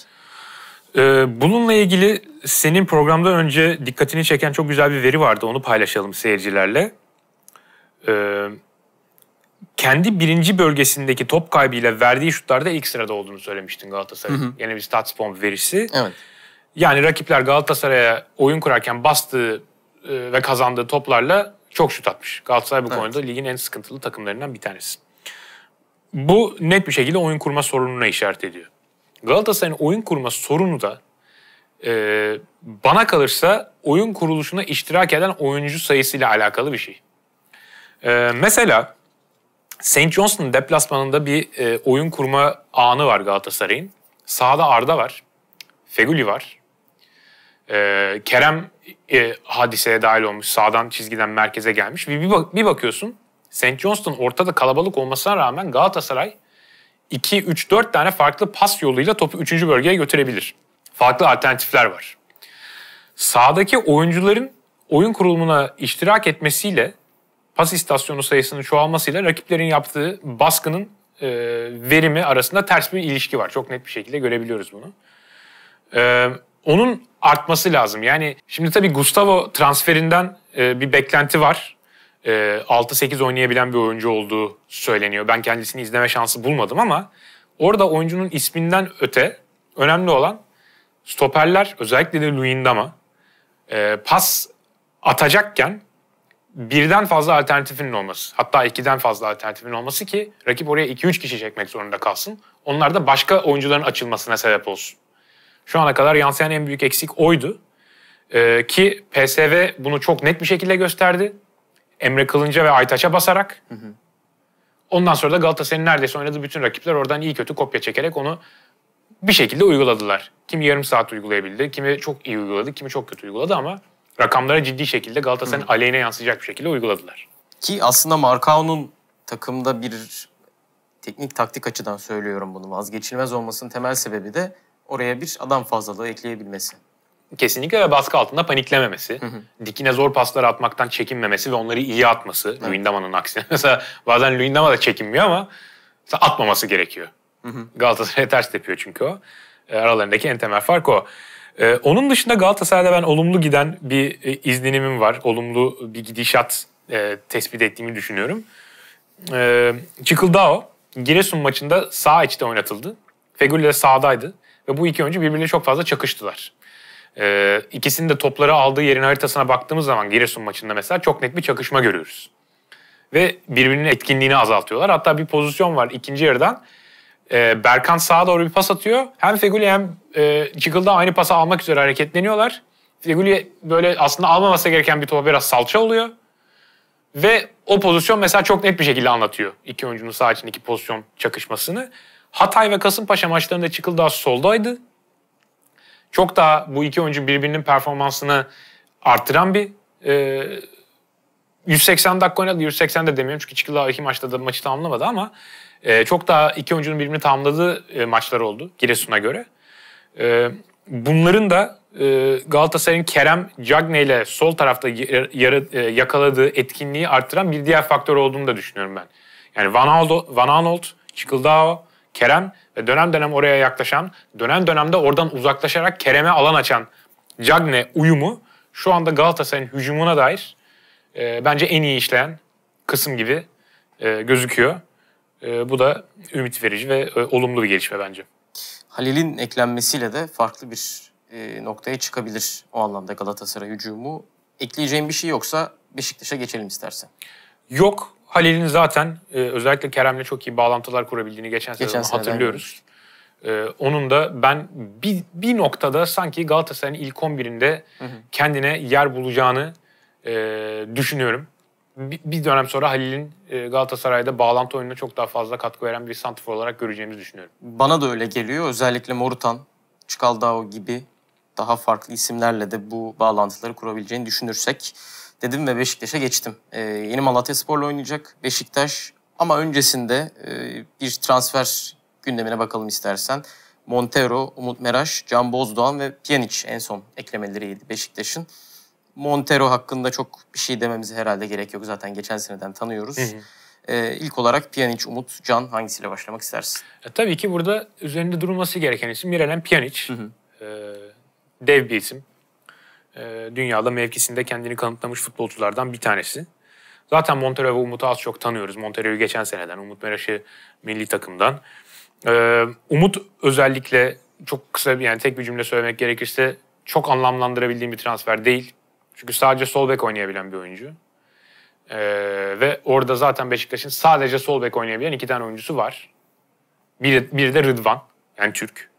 Ee, bununla ilgili senin programdan önce dikkatini çeken çok güzel bir veri vardı. Onu paylaşalım seyircilerle. Ee, kendi birinci bölgesindeki top kaybıyla verdiği şutlarda ilk sırada olduğunu söylemiştin Galatasaray'ın. Yine bir Statspom verisi. Evet. Yani rakipler Galatasaray'a oyun kurarken bastığı e, ve kazandığı toplarla çok şut atmış. Galatasaray bu evet. konuda ligin en sıkıntılı takımlarından bir tanesi. Bu net bir şekilde oyun kurma sorununa işaret ediyor. Galatasaray'ın oyun kurma sorunu da e, bana kalırsa oyun kuruluşuna iştirak eden oyuncu sayısıyla alakalı bir şey. E, mesela St. Johnson deplasmanında bir e, oyun kurma anı var Galatasaray'ın. Sağda Arda var, Feguli var, ee, Kerem e, hadiseye dahil olmuş. Sağdan çizgiden merkeze gelmiş. Bir, bir, bir bakıyorsun St. Johnston ortada kalabalık olmasına rağmen Galatasaray 2-3-4 tane farklı pas yoluyla topu 3. bölgeye götürebilir. Farklı alternatifler var. Sağdaki oyuncuların oyun kurulumuna iştirak etmesiyle pas istasyonu sayısının çoğalmasıyla rakiplerin yaptığı baskının e, verimi arasında ters bir ilişki var. Çok net bir şekilde görebiliyoruz bunu. E, onun artması lazım. Yani şimdi tabii Gustavo transferinden e, bir beklenti var. E, 6-8 oynayabilen bir oyuncu olduğu söyleniyor. Ben kendisini izleme şansı bulmadım ama orada oyuncunun isminden öte önemli olan stoperler özellikle de Luyendama e, pas atacakken birden fazla alternatifinin olması. Hatta ikiden fazla alternatifinin olması ki rakip oraya 2-3 kişi çekmek zorunda kalsın. Onlar da başka oyuncuların açılmasına sebep olsun. Şu ana kadar yansıyan en büyük eksik oydu. Ee, ki PSV bunu çok net bir şekilde gösterdi. Emre Kılınca ve Aytaç'a basarak. Hı hı. Ondan sonra da Galatasaray'ın neredeyse oynadığı bütün rakipler oradan iyi kötü kopya çekerek onu bir şekilde uyguladılar. Kimi yarım saat uygulayabildi, kimi çok iyi uyguladı, kimi çok kötü uyguladı ama rakamlara ciddi şekilde Galatasaray'ın Hı. aleyhine yansıyacak bir şekilde uyguladılar. Ki aslında Markao'nun takımda bir teknik taktik açıdan söylüyorum bunu vazgeçilmez olmasının temel sebebi de oraya bir adam fazlalığı ekleyebilmesi. Kesinlikle ve baskı altında paniklememesi, hı hı. dikine zor paslar atmaktan çekinmemesi ve onları iyi atması. Evet. Luyendama'nın aksine. Mesela bazen Luyendama da çekinmiyor ama atmaması gerekiyor. Hı Galatasaray'a ters tepiyor çünkü o. E, aralarındaki en temel fark o. Ee, onun dışında Galatasaray'da ben olumlu giden bir e, izlenimim var. Olumlu bir gidişat e, tespit ettiğimi düşünüyorum. E, Çıkıldao Giresun maçında sağ içte oynatıldı. Fegüli de sağdaydı. Ve bu iki oyuncu birbirine çok fazla çakıştılar. Ee, ikisinin de topları aldığı yerin haritasına baktığımız zaman Giresun maçında mesela çok net bir çakışma görüyoruz. Ve birbirinin etkinliğini azaltıyorlar. Hatta bir pozisyon var ikinci yarıdan. E, ee, Berkan sağa doğru bir pas atıyor. Hem Feguli hem e, Cıkıl'da aynı pası almak üzere hareketleniyorlar. Feguli böyle aslında almaması gereken bir topa biraz salça oluyor. Ve o pozisyon mesela çok net bir şekilde anlatıyor. iki oyuncunun sağ içindeki pozisyon çakışmasını. Hatay ve Kasımpaşa maçlarında Çıkıldağ soldaydı. Çok daha bu iki oyuncu birbirinin performansını artıran bir e, 180 dakika oynadı. 180 de demiyorum çünkü Çıkıldağ iki maçta da maçı tamamlamadı ama e, çok daha iki oyuncunun birbirini tamamladığı e, maçlar oldu Giresun'a göre. E, bunların da e, Galatasaray'ın Kerem Cagney ile sol tarafta e, yara, e, yakaladığı etkinliği arttıran bir diğer faktör olduğunu da düşünüyorum ben. Yani Van Aanholt, Van Aanholt Çıkıldağ Kerem ve dönem dönem oraya yaklaşan, dönem dönem de oradan uzaklaşarak Kerem'e alan açan Cagne uyumu şu anda Galatasaray'ın hücumuna dair e, bence en iyi işleyen kısım gibi e, gözüküyor. E, bu da ümit verici ve e, olumlu bir gelişme bence. Halil'in eklenmesiyle de farklı bir e, noktaya çıkabilir o anlamda Galatasaray hücumu. Ekleyeceğim bir şey yoksa Beşiktaş'a geçelim istersen. Yok. Halil'in zaten e, özellikle Kerem'le çok iyi bağlantılar kurabildiğini geçen, geçen sene hatırlıyoruz. E, onun da ben bir, bir noktada sanki Galatasaray'ın ilk 11'inde hı hı. kendine yer bulacağını e, düşünüyorum. Bir, dönem sonra Halil'in e, Galatasaray'da bağlantı oyununa çok daha fazla katkı veren bir santrfor olarak göreceğimizi düşünüyorum. Bana da öyle geliyor. Özellikle Morutan, Çıkaldao gibi daha farklı isimlerle de bu bağlantıları kurabileceğini düşünürsek dedim ve Beşiktaş'a geçtim. E, yeni Malatya Spor'la oynayacak Beşiktaş ama öncesinde e, bir transfer gündemine bakalım istersen. Montero, Umut Meraş, Can Bozdoğan ve Pjanic en son eklemeleriydi Beşiktaş'ın. Montero hakkında çok bir şey dememize herhalde gerek yok. Zaten geçen seneden tanıyoruz. Hı hı. Ee, ilk olarak Pjanic, Umut, Can hangisiyle başlamak istersin? E, tabii ki burada üzerinde durulması gereken isim Miralem Pjanic. Hı hı. Ee, dev bir isim e, dünyada mevkisinde kendini kanıtlamış futbolculardan bir tanesi. Zaten Montero ve Umut'u az çok tanıyoruz. Montero'yu geçen seneden, Umut Meraş'ı milli takımdan. Ee, Umut özellikle çok kısa bir yani tek bir cümle söylemek gerekirse çok anlamlandırabildiğim bir transfer değil. Çünkü sadece sol bek oynayabilen bir oyuncu. Ee, ve orada zaten Beşiktaş'ın sadece sol bek oynayabilen iki tane oyuncusu var. Biri, biri de Rıdvan yani Türk.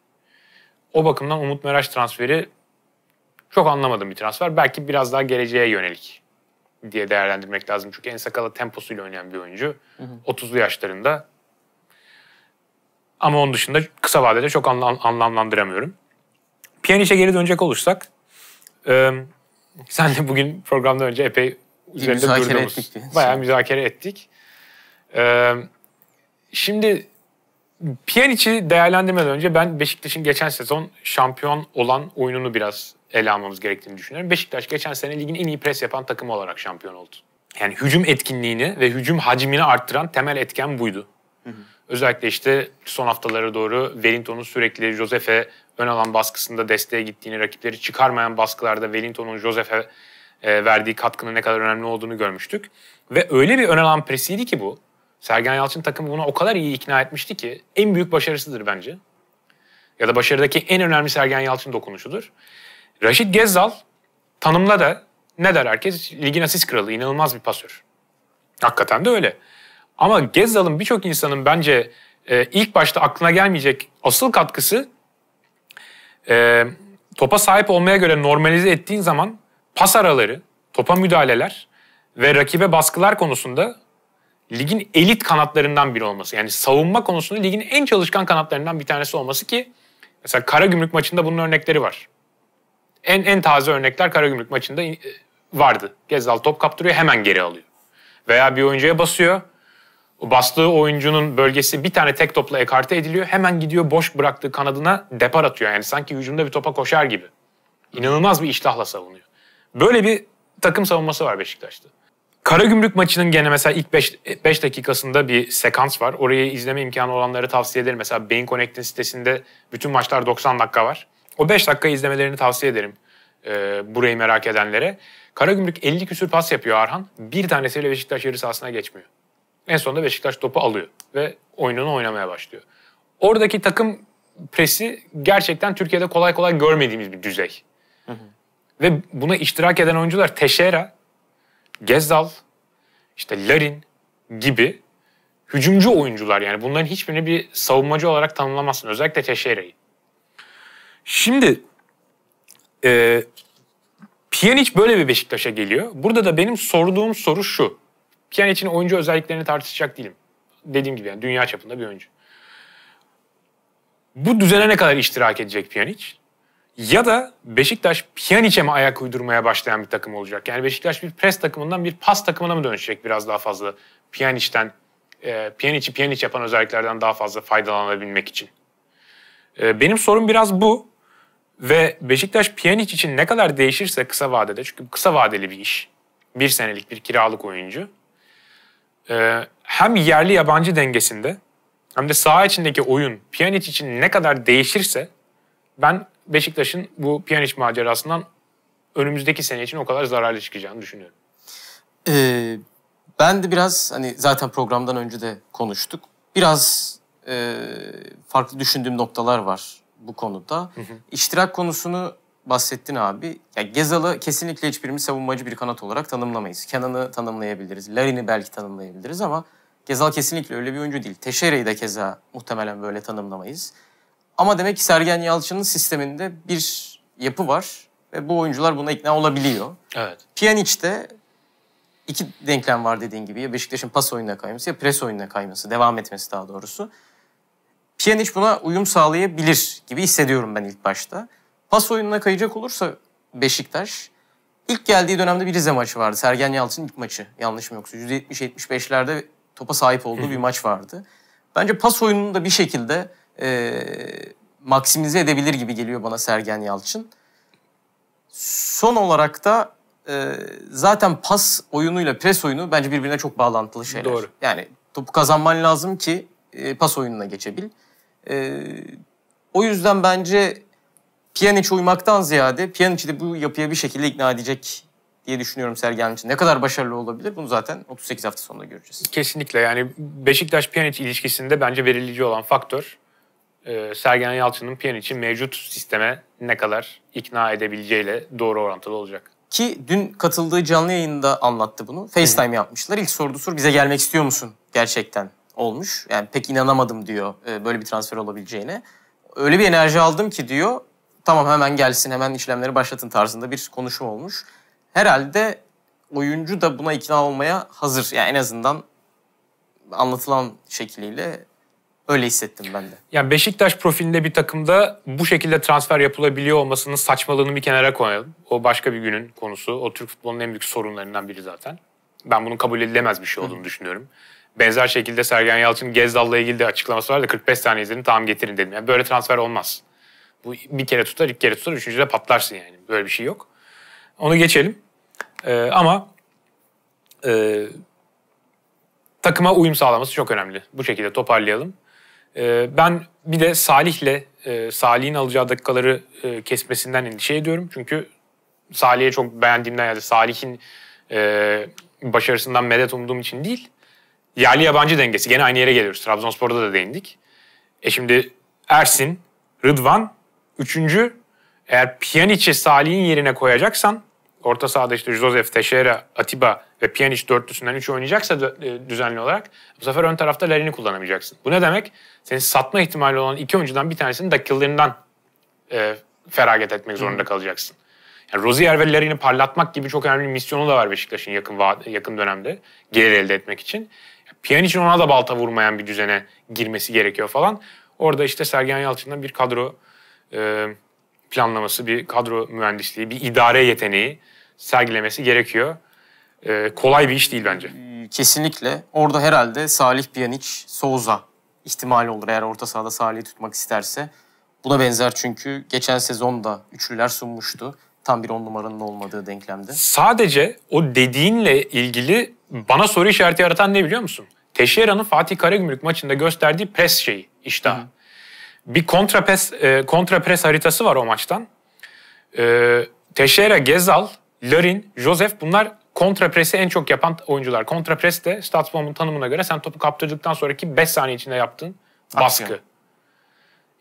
O bakımdan Umut Meraş transferi çok anlamadım bir transfer. Belki biraz daha geleceğe yönelik diye değerlendirmek lazım. Çünkü en sakala temposuyla oynayan bir oyuncu. 30'lu yaşlarında. Ama onun dışında kısa vadede çok anlam, anlamlandıramıyorum. Piyaniş'e geri dönecek olursak e, sen de bugün programdan önce epey üzerinde müzakere durduğumuz. Bayağı müzakere ettik. E, şimdi Piyanic'i değerlendirmeden önce ben Beşiktaş'ın geçen sezon şampiyon olan oyununu biraz ele almamız gerektiğini düşünüyorum. Beşiktaş geçen sene ligin en iyi pres yapan takımı olarak şampiyon oldu. Yani hücum etkinliğini ve hücum hacmini arttıran temel etken buydu. Hı hı. Özellikle işte son haftalara doğru Wellington'un sürekli Josef'e ön alan baskısında desteğe gittiğini, rakipleri çıkarmayan baskılarda Wellington'un Josef'e e, verdiği katkının ne kadar önemli olduğunu görmüştük. Ve öyle bir ön alan presiydi ki bu. Sergen Yalçın takımı buna o kadar iyi ikna etmişti ki en büyük başarısıdır bence. Ya da başarıdaki en önemli Sergen Yalçın dokunuşudur. Raşit Gezzal tanımla da ne der herkes? Ligin asist kralı, inanılmaz bir pasör. Hakikaten de öyle. Ama Gezzal'ın birçok insanın bence e, ilk başta aklına gelmeyecek asıl katkısı e, topa sahip olmaya göre normalize ettiğin zaman pas araları, topa müdahaleler ve rakibe baskılar konusunda ligin elit kanatlarından biri olması. Yani savunma konusunda ligin en çalışkan kanatlarından bir tanesi olması ki mesela Karagümrük maçında bunun örnekleri var en en taze örnekler Karagümrük maçında e, vardı. Gezal top kaptırıyor hemen geri alıyor. Veya bir oyuncuya basıyor. O bastığı oyuncunun bölgesi bir tane tek topla ekarte ediliyor. Hemen gidiyor boş bıraktığı kanadına depar atıyor. Yani sanki hücumda bir topa koşar gibi. İnanılmaz bir iştahla savunuyor. Böyle bir takım savunması var Beşiktaş'ta. Karagümrük maçının gene mesela ilk 5 dakikasında bir sekans var. Orayı izleme imkanı olanları tavsiye ederim. Mesela Beyin Connect'in sitesinde bütün maçlar 90 dakika var. O 5 dakika izlemelerini tavsiye ederim e, burayı merak edenlere. Karagümrük 50 küsür pas yapıyor Arhan. Bir tanesiyle Beşiktaş yarı sahasına geçmiyor. En sonunda Beşiktaş topu alıyor ve oyununu oynamaya başlıyor. Oradaki takım presi gerçekten Türkiye'de kolay kolay görmediğimiz bir düzey. Hı hı. Ve buna iştirak eden oyuncular Teşera, Gezdal, işte Larin gibi hücumcu oyuncular yani bunların hiçbirini bir savunmacı olarak tanımlamazsın. Özellikle Teşerayı. Şimdi e, Pjanic böyle bir Beşiktaş'a geliyor. Burada da benim sorduğum soru şu. Pjanic'in oyuncu özelliklerini tartışacak değilim. Dediğim gibi yani dünya çapında bir oyuncu. Bu düzene ne kadar iştirak edecek Pjanic? Ya da Beşiktaş Pjanic'e mi ayak uydurmaya başlayan bir takım olacak? Yani Beşiktaş bir pres takımından bir pas takımına mı dönüşecek biraz daha fazla Pjanic'ten, e, Pjanic'i Pjanic yapan özelliklerden daha fazla faydalanabilmek için? E, benim sorum biraz bu. Ve Beşiktaş Pjanic için ne kadar değişirse kısa vadede çünkü kısa vadeli bir iş. Bir senelik bir kiralık oyuncu. E, hem yerli yabancı dengesinde hem de saha içindeki oyun Pjanic için ne kadar değişirse ben Beşiktaş'ın bu Pjanic macerasından önümüzdeki sene için o kadar zararlı çıkacağını düşünüyorum. Ee, ben de biraz hani zaten programdan önce de konuştuk. Biraz e, farklı düşündüğüm noktalar var bu konuda. Hı İştirak konusunu bahsettin abi. Ya Gezal'ı kesinlikle hiçbirimiz savunmacı bir kanat olarak tanımlamayız. Kenan'ı tanımlayabiliriz, Larin'i belki tanımlayabiliriz ama Gezal kesinlikle öyle bir oyuncu değil. Teşere'yi de keza muhtemelen böyle tanımlamayız. Ama demek ki Sergen Yalçın'ın sisteminde bir yapı var ve bu oyuncular buna ikna olabiliyor. Evet. Pjanic'te iki denklem var dediğin gibi. Ya Beşiktaş'ın pas oyununa kayması ya pres oyununa kayması, devam etmesi daha doğrusu. Pjanic buna uyum sağlayabilir gibi hissediyorum ben ilk başta. Pas oyununa kayacak olursa Beşiktaş ilk geldiği dönemde bir Rize maçı vardı. Sergen Yalçın ilk maçı yanlış mı yoksa %70-75'lerde topa sahip olduğu bir maç vardı. Bence pas oyununu da bir şekilde e, maksimize edebilir gibi geliyor bana Sergen Yalçın. Son olarak da e, zaten pas oyunuyla pres oyunu bence birbirine çok bağlantılı şeyler. Doğru. Yani topu kazanman lazım ki e, pas oyununa geçebil. E, o yüzden bence Pjanic'e uymaktan ziyade Pjanic'i de bu yapıya bir şekilde ikna edecek diye düşünüyorum Sergen için. Ne kadar başarılı olabilir bunu zaten 38 hafta sonunda göreceğiz. Kesinlikle yani Beşiktaş-Pjanic ilişkisinde bence belirleyici olan faktör e, Sergen Yalçın'ın Pjanic'i mevcut sisteme ne kadar ikna edebileceğiyle doğru orantılı olacak. Ki dün katıldığı canlı yayında anlattı bunu. FaceTime yapmışlar. İlk sorduğu soru bize gelmek istiyor musun gerçekten olmuş. Yani pek inanamadım diyor e, böyle bir transfer olabileceğine. Öyle bir enerji aldım ki diyor tamam hemen gelsin hemen işlemleri başlatın tarzında bir konuşma olmuş. Herhalde oyuncu da buna ikna olmaya hazır. Yani en azından anlatılan şekliyle öyle hissettim ben de. Yani Beşiktaş profilinde bir takımda bu şekilde transfer yapılabiliyor olmasının saçmalığını bir kenara koyalım. O başka bir günün konusu. O Türk futbolunun en büyük sorunlarından biri zaten. Ben bunun kabul edilemez bir şey olduğunu Hı. düşünüyorum benzer şekilde Sergen Yalçın Gezdal'la ilgili de açıklaması var da 45 tane izledim tamam getirin dedim. Yani böyle transfer olmaz. Bu bir kere tutar, iki kere tutar, üçüncüde patlarsın yani. Böyle bir şey yok. Onu geçelim. Ee, ama e, takıma uyum sağlaması çok önemli. Bu şekilde toparlayalım. Ee, ben bir de Salih'le e, Salih'in alacağı dakikaları e, kesmesinden endişe ediyorum. Çünkü Salih'e çok beğendiğimden ya da Salih'in e, başarısından medet umduğum için değil yerli yabancı dengesi. Gene aynı yere geliyoruz. Trabzonspor'da da değindik. E şimdi Ersin, Rıdvan, üçüncü eğer Pjanic'i Salih'in yerine koyacaksan orta sahada işte Josef, Teixeira, Atiba ve Pjanic dörtlüsünden üçü oynayacaksa e, düzenli olarak bu sefer ön tarafta Larin'i kullanamayacaksın. Bu ne demek? Senin satma ihtimali olan iki oyuncudan bir tanesinin dakikalarından e, feragat etmek zorunda kalacaksın. Yani Rozier ve Larin'i parlatmak gibi çok önemli bir misyonu da var Beşiktaş'ın yakın yakın dönemde gelir elde etmek için. Pjanic'in ona da balta vurmayan bir düzene girmesi gerekiyor falan. Orada işte Sergen Yalçın'dan bir kadro e, planlaması, bir kadro mühendisliği, bir idare yeteneği sergilemesi gerekiyor. E, kolay bir iş değil bence. E, kesinlikle. Orada herhalde Salih Pjanic, Souza ihtimali olur eğer orta sahada Salih'i tutmak isterse. Buna benzer çünkü geçen sezon da üçlüler sunmuştu. Tam bir on numaranın olmadığı denklemde. Sadece o dediğinle ilgili bana soru işareti yaratan ne biliyor musun? Teşera'nın Fatih Karagümrük maçında gösterdiği pres şeyi iştahı. Hı. Bir kontra pres, e, kontra pres haritası var o maçtan. E, Teşera, Gezal, Larin, Josef bunlar kontra presi en çok yapan oyuncular. Kontra pres de Statsbomb'un tanımına göre sen topu kaptırdıktan sonraki 5 saniye içinde yaptığın baskı.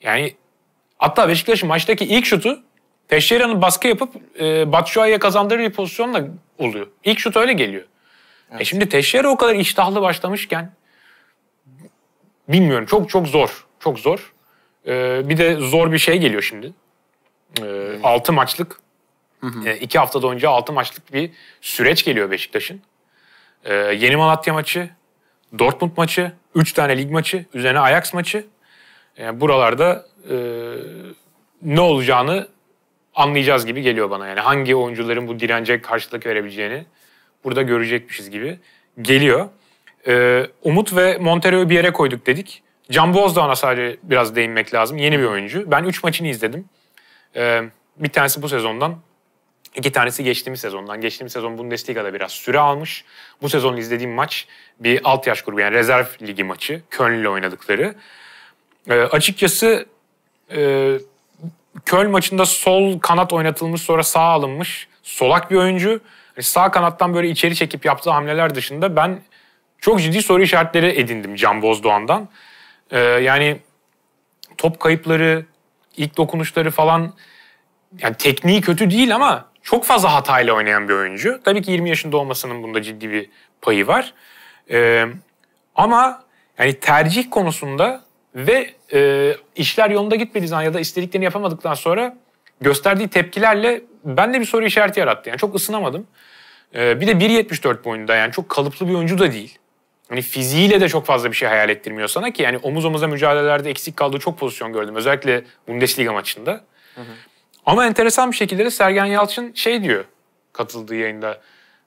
Yani hatta Beşiktaş'ın maçtaki ilk şutu Teşera'nın baskı yapıp e, Batshuayi'ye kazandırdığı bir pozisyonla oluyor. İlk şut öyle geliyor. E evet. E şimdi teşhire o kadar iştahlı başlamışken bilmiyorum çok çok zor. Çok zor. Ee, bir de zor bir şey geliyor şimdi. Ee, evet. 6 maçlık Hı hı. E, iki haftada önce altı maçlık bir süreç geliyor Beşiktaş'ın. E, yeni Malatya maçı, Dortmund maçı, üç tane lig maçı, üzerine Ajax maçı. yani ee, buralarda e, ne olacağını anlayacağız gibi geliyor bana. Yani hangi oyuncuların bu dirence karşılık verebileceğini burada görecekmişiz gibi geliyor. Ee, Umut ve Montero'yu bir yere koyduk dedik. Can Boz da Bozdoğan'a sadece biraz değinmek lazım. Yeni bir oyuncu. Ben 3 maçını izledim. Ee, bir tanesi bu sezondan. iki tanesi geçtiğimiz sezondan. Geçtiğimiz sezon Bundesliga'da biraz süre almış. Bu sezon izlediğim maç bir alt yaş grubu yani rezerv ligi maçı. Köln ile oynadıkları. Ee, açıkçası e, Köln maçında sol kanat oynatılmış sonra sağ alınmış solak bir oyuncu. E, sağ kanattan böyle içeri çekip yaptığı hamleler dışında ben çok ciddi soru işaretleri edindim Can Bozdoğan'dan. Ee, yani top kayıpları, ilk dokunuşları falan yani tekniği kötü değil ama çok fazla hatayla oynayan bir oyuncu. Tabii ki 20 yaşında olmasının bunda ciddi bir payı var. Ee, ama yani tercih konusunda ve e, işler yolunda gitmediği zaman ya da istediklerini yapamadıktan sonra gösterdiği tepkilerle ben de bir soru işareti yarattı. Yani çok ısınamadım. Ee, bir de 1.74 boyunda yani çok kalıplı bir oyuncu da değil. Hani fiziğiyle de çok fazla bir şey hayal ettirmiyor sana ki yani omuz omuza mücadelelerde eksik kaldığı çok pozisyon gördüm. Özellikle Bundesliga maçında. Hı hı. Ama enteresan bir şekilde de Sergen Yalçın şey diyor katıldığı yayında.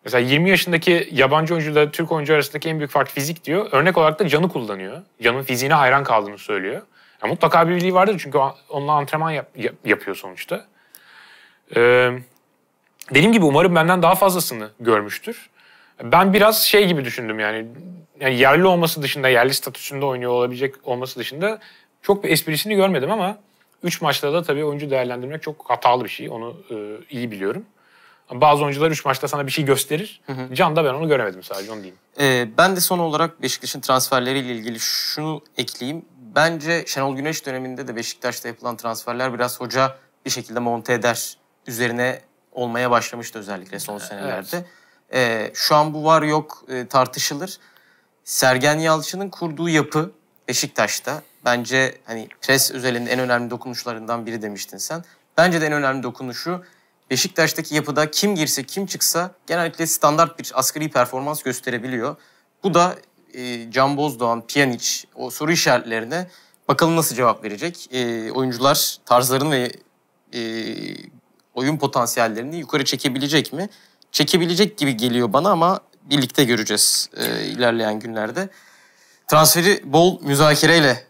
Mesela 20 yaşındaki yabancı oyuncuyla Türk oyuncu arasındaki en büyük fark fizik diyor. Örnek olarak da Can'ı kullanıyor. Can'ın fiziğine hayran kaldığını söylüyor. Ya mutlaka bir bilgi vardır çünkü onunla antrenman yap, yap, yapıyor sonuçta. Ee, dediğim gibi umarım benden daha fazlasını görmüştür. Ben biraz şey gibi düşündüm yani, yani yerli olması dışında, yerli statüsünde oynuyor olabilecek olması dışında çok bir esprisini görmedim ama 3 maçta da tabii oyuncu değerlendirmek çok hatalı bir şey. Onu e, iyi biliyorum. Bazı oyuncular 3 maçta sana bir şey gösterir. Hı hı. Can'da ben onu göremedim sadece onu diyeyim. Ee, ben de son olarak Beşiktaş'ın transferleriyle ilgili şunu ekleyeyim bence Şenol Güneş döneminde de Beşiktaş'ta yapılan transferler biraz hoca bir şekilde monte eder üzerine olmaya başlamıştı özellikle son senelerde. Evet. Ee, şu an bu var yok e, tartışılır. Sergen Yalçın'ın kurduğu yapı Beşiktaş'ta bence hani pres özelinde en önemli dokunuşlarından biri demiştin sen. Bence de en önemli dokunuşu Beşiktaş'taki yapıda kim girse kim çıksa genellikle standart bir asgari performans gösterebiliyor. Bu da e, Can Bozdoğan, Pjanic o soru işaretlerine bakalım nasıl cevap verecek. E, oyuncular tarzlarını ve e, oyun potansiyellerini yukarı çekebilecek mi? Çekebilecek gibi geliyor bana ama birlikte göreceğiz e, ilerleyen günlerde. Transferi bol müzakereyle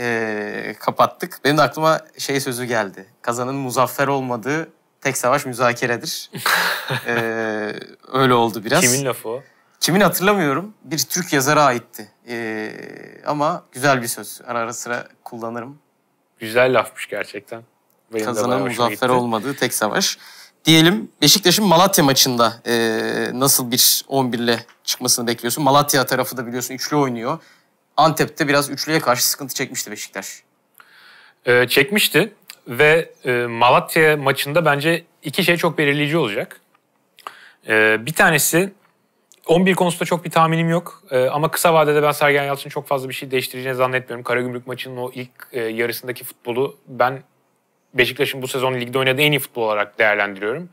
e, kapattık. Benim de aklıma şey sözü geldi. Kazanın muzaffer olmadığı tek savaş müzakeredir. ee, öyle oldu biraz. Kimin lafı o? Kimin hatırlamıyorum. Bir Türk yazara aitti. Ee, ama güzel bir söz. Ara ara sıra kullanırım. Güzel lafmış gerçekten. Benim Kazanan muzaffer olmadığı tek savaş. Diyelim Beşiktaş'ın Malatya maçında e, nasıl bir 11 ile çıkmasını bekliyorsun? Malatya tarafı da biliyorsun üçlü oynuyor. Antep'te biraz üçlüye karşı sıkıntı çekmişti Beşiktaş. Ee, çekmişti ve e, Malatya maçında bence iki şey çok belirleyici olacak. Ee, bir tanesi 11 konusunda çok bir tahminim yok. Ee, ama kısa vadede ben Sergen Yalçın çok fazla bir şey değiştireceğini zannetmiyorum. Karagümrük maçının o ilk e, yarısındaki futbolu ben Beşiktaş'ın bu sezon ligde oynadığı en iyi futbol olarak değerlendiriyorum.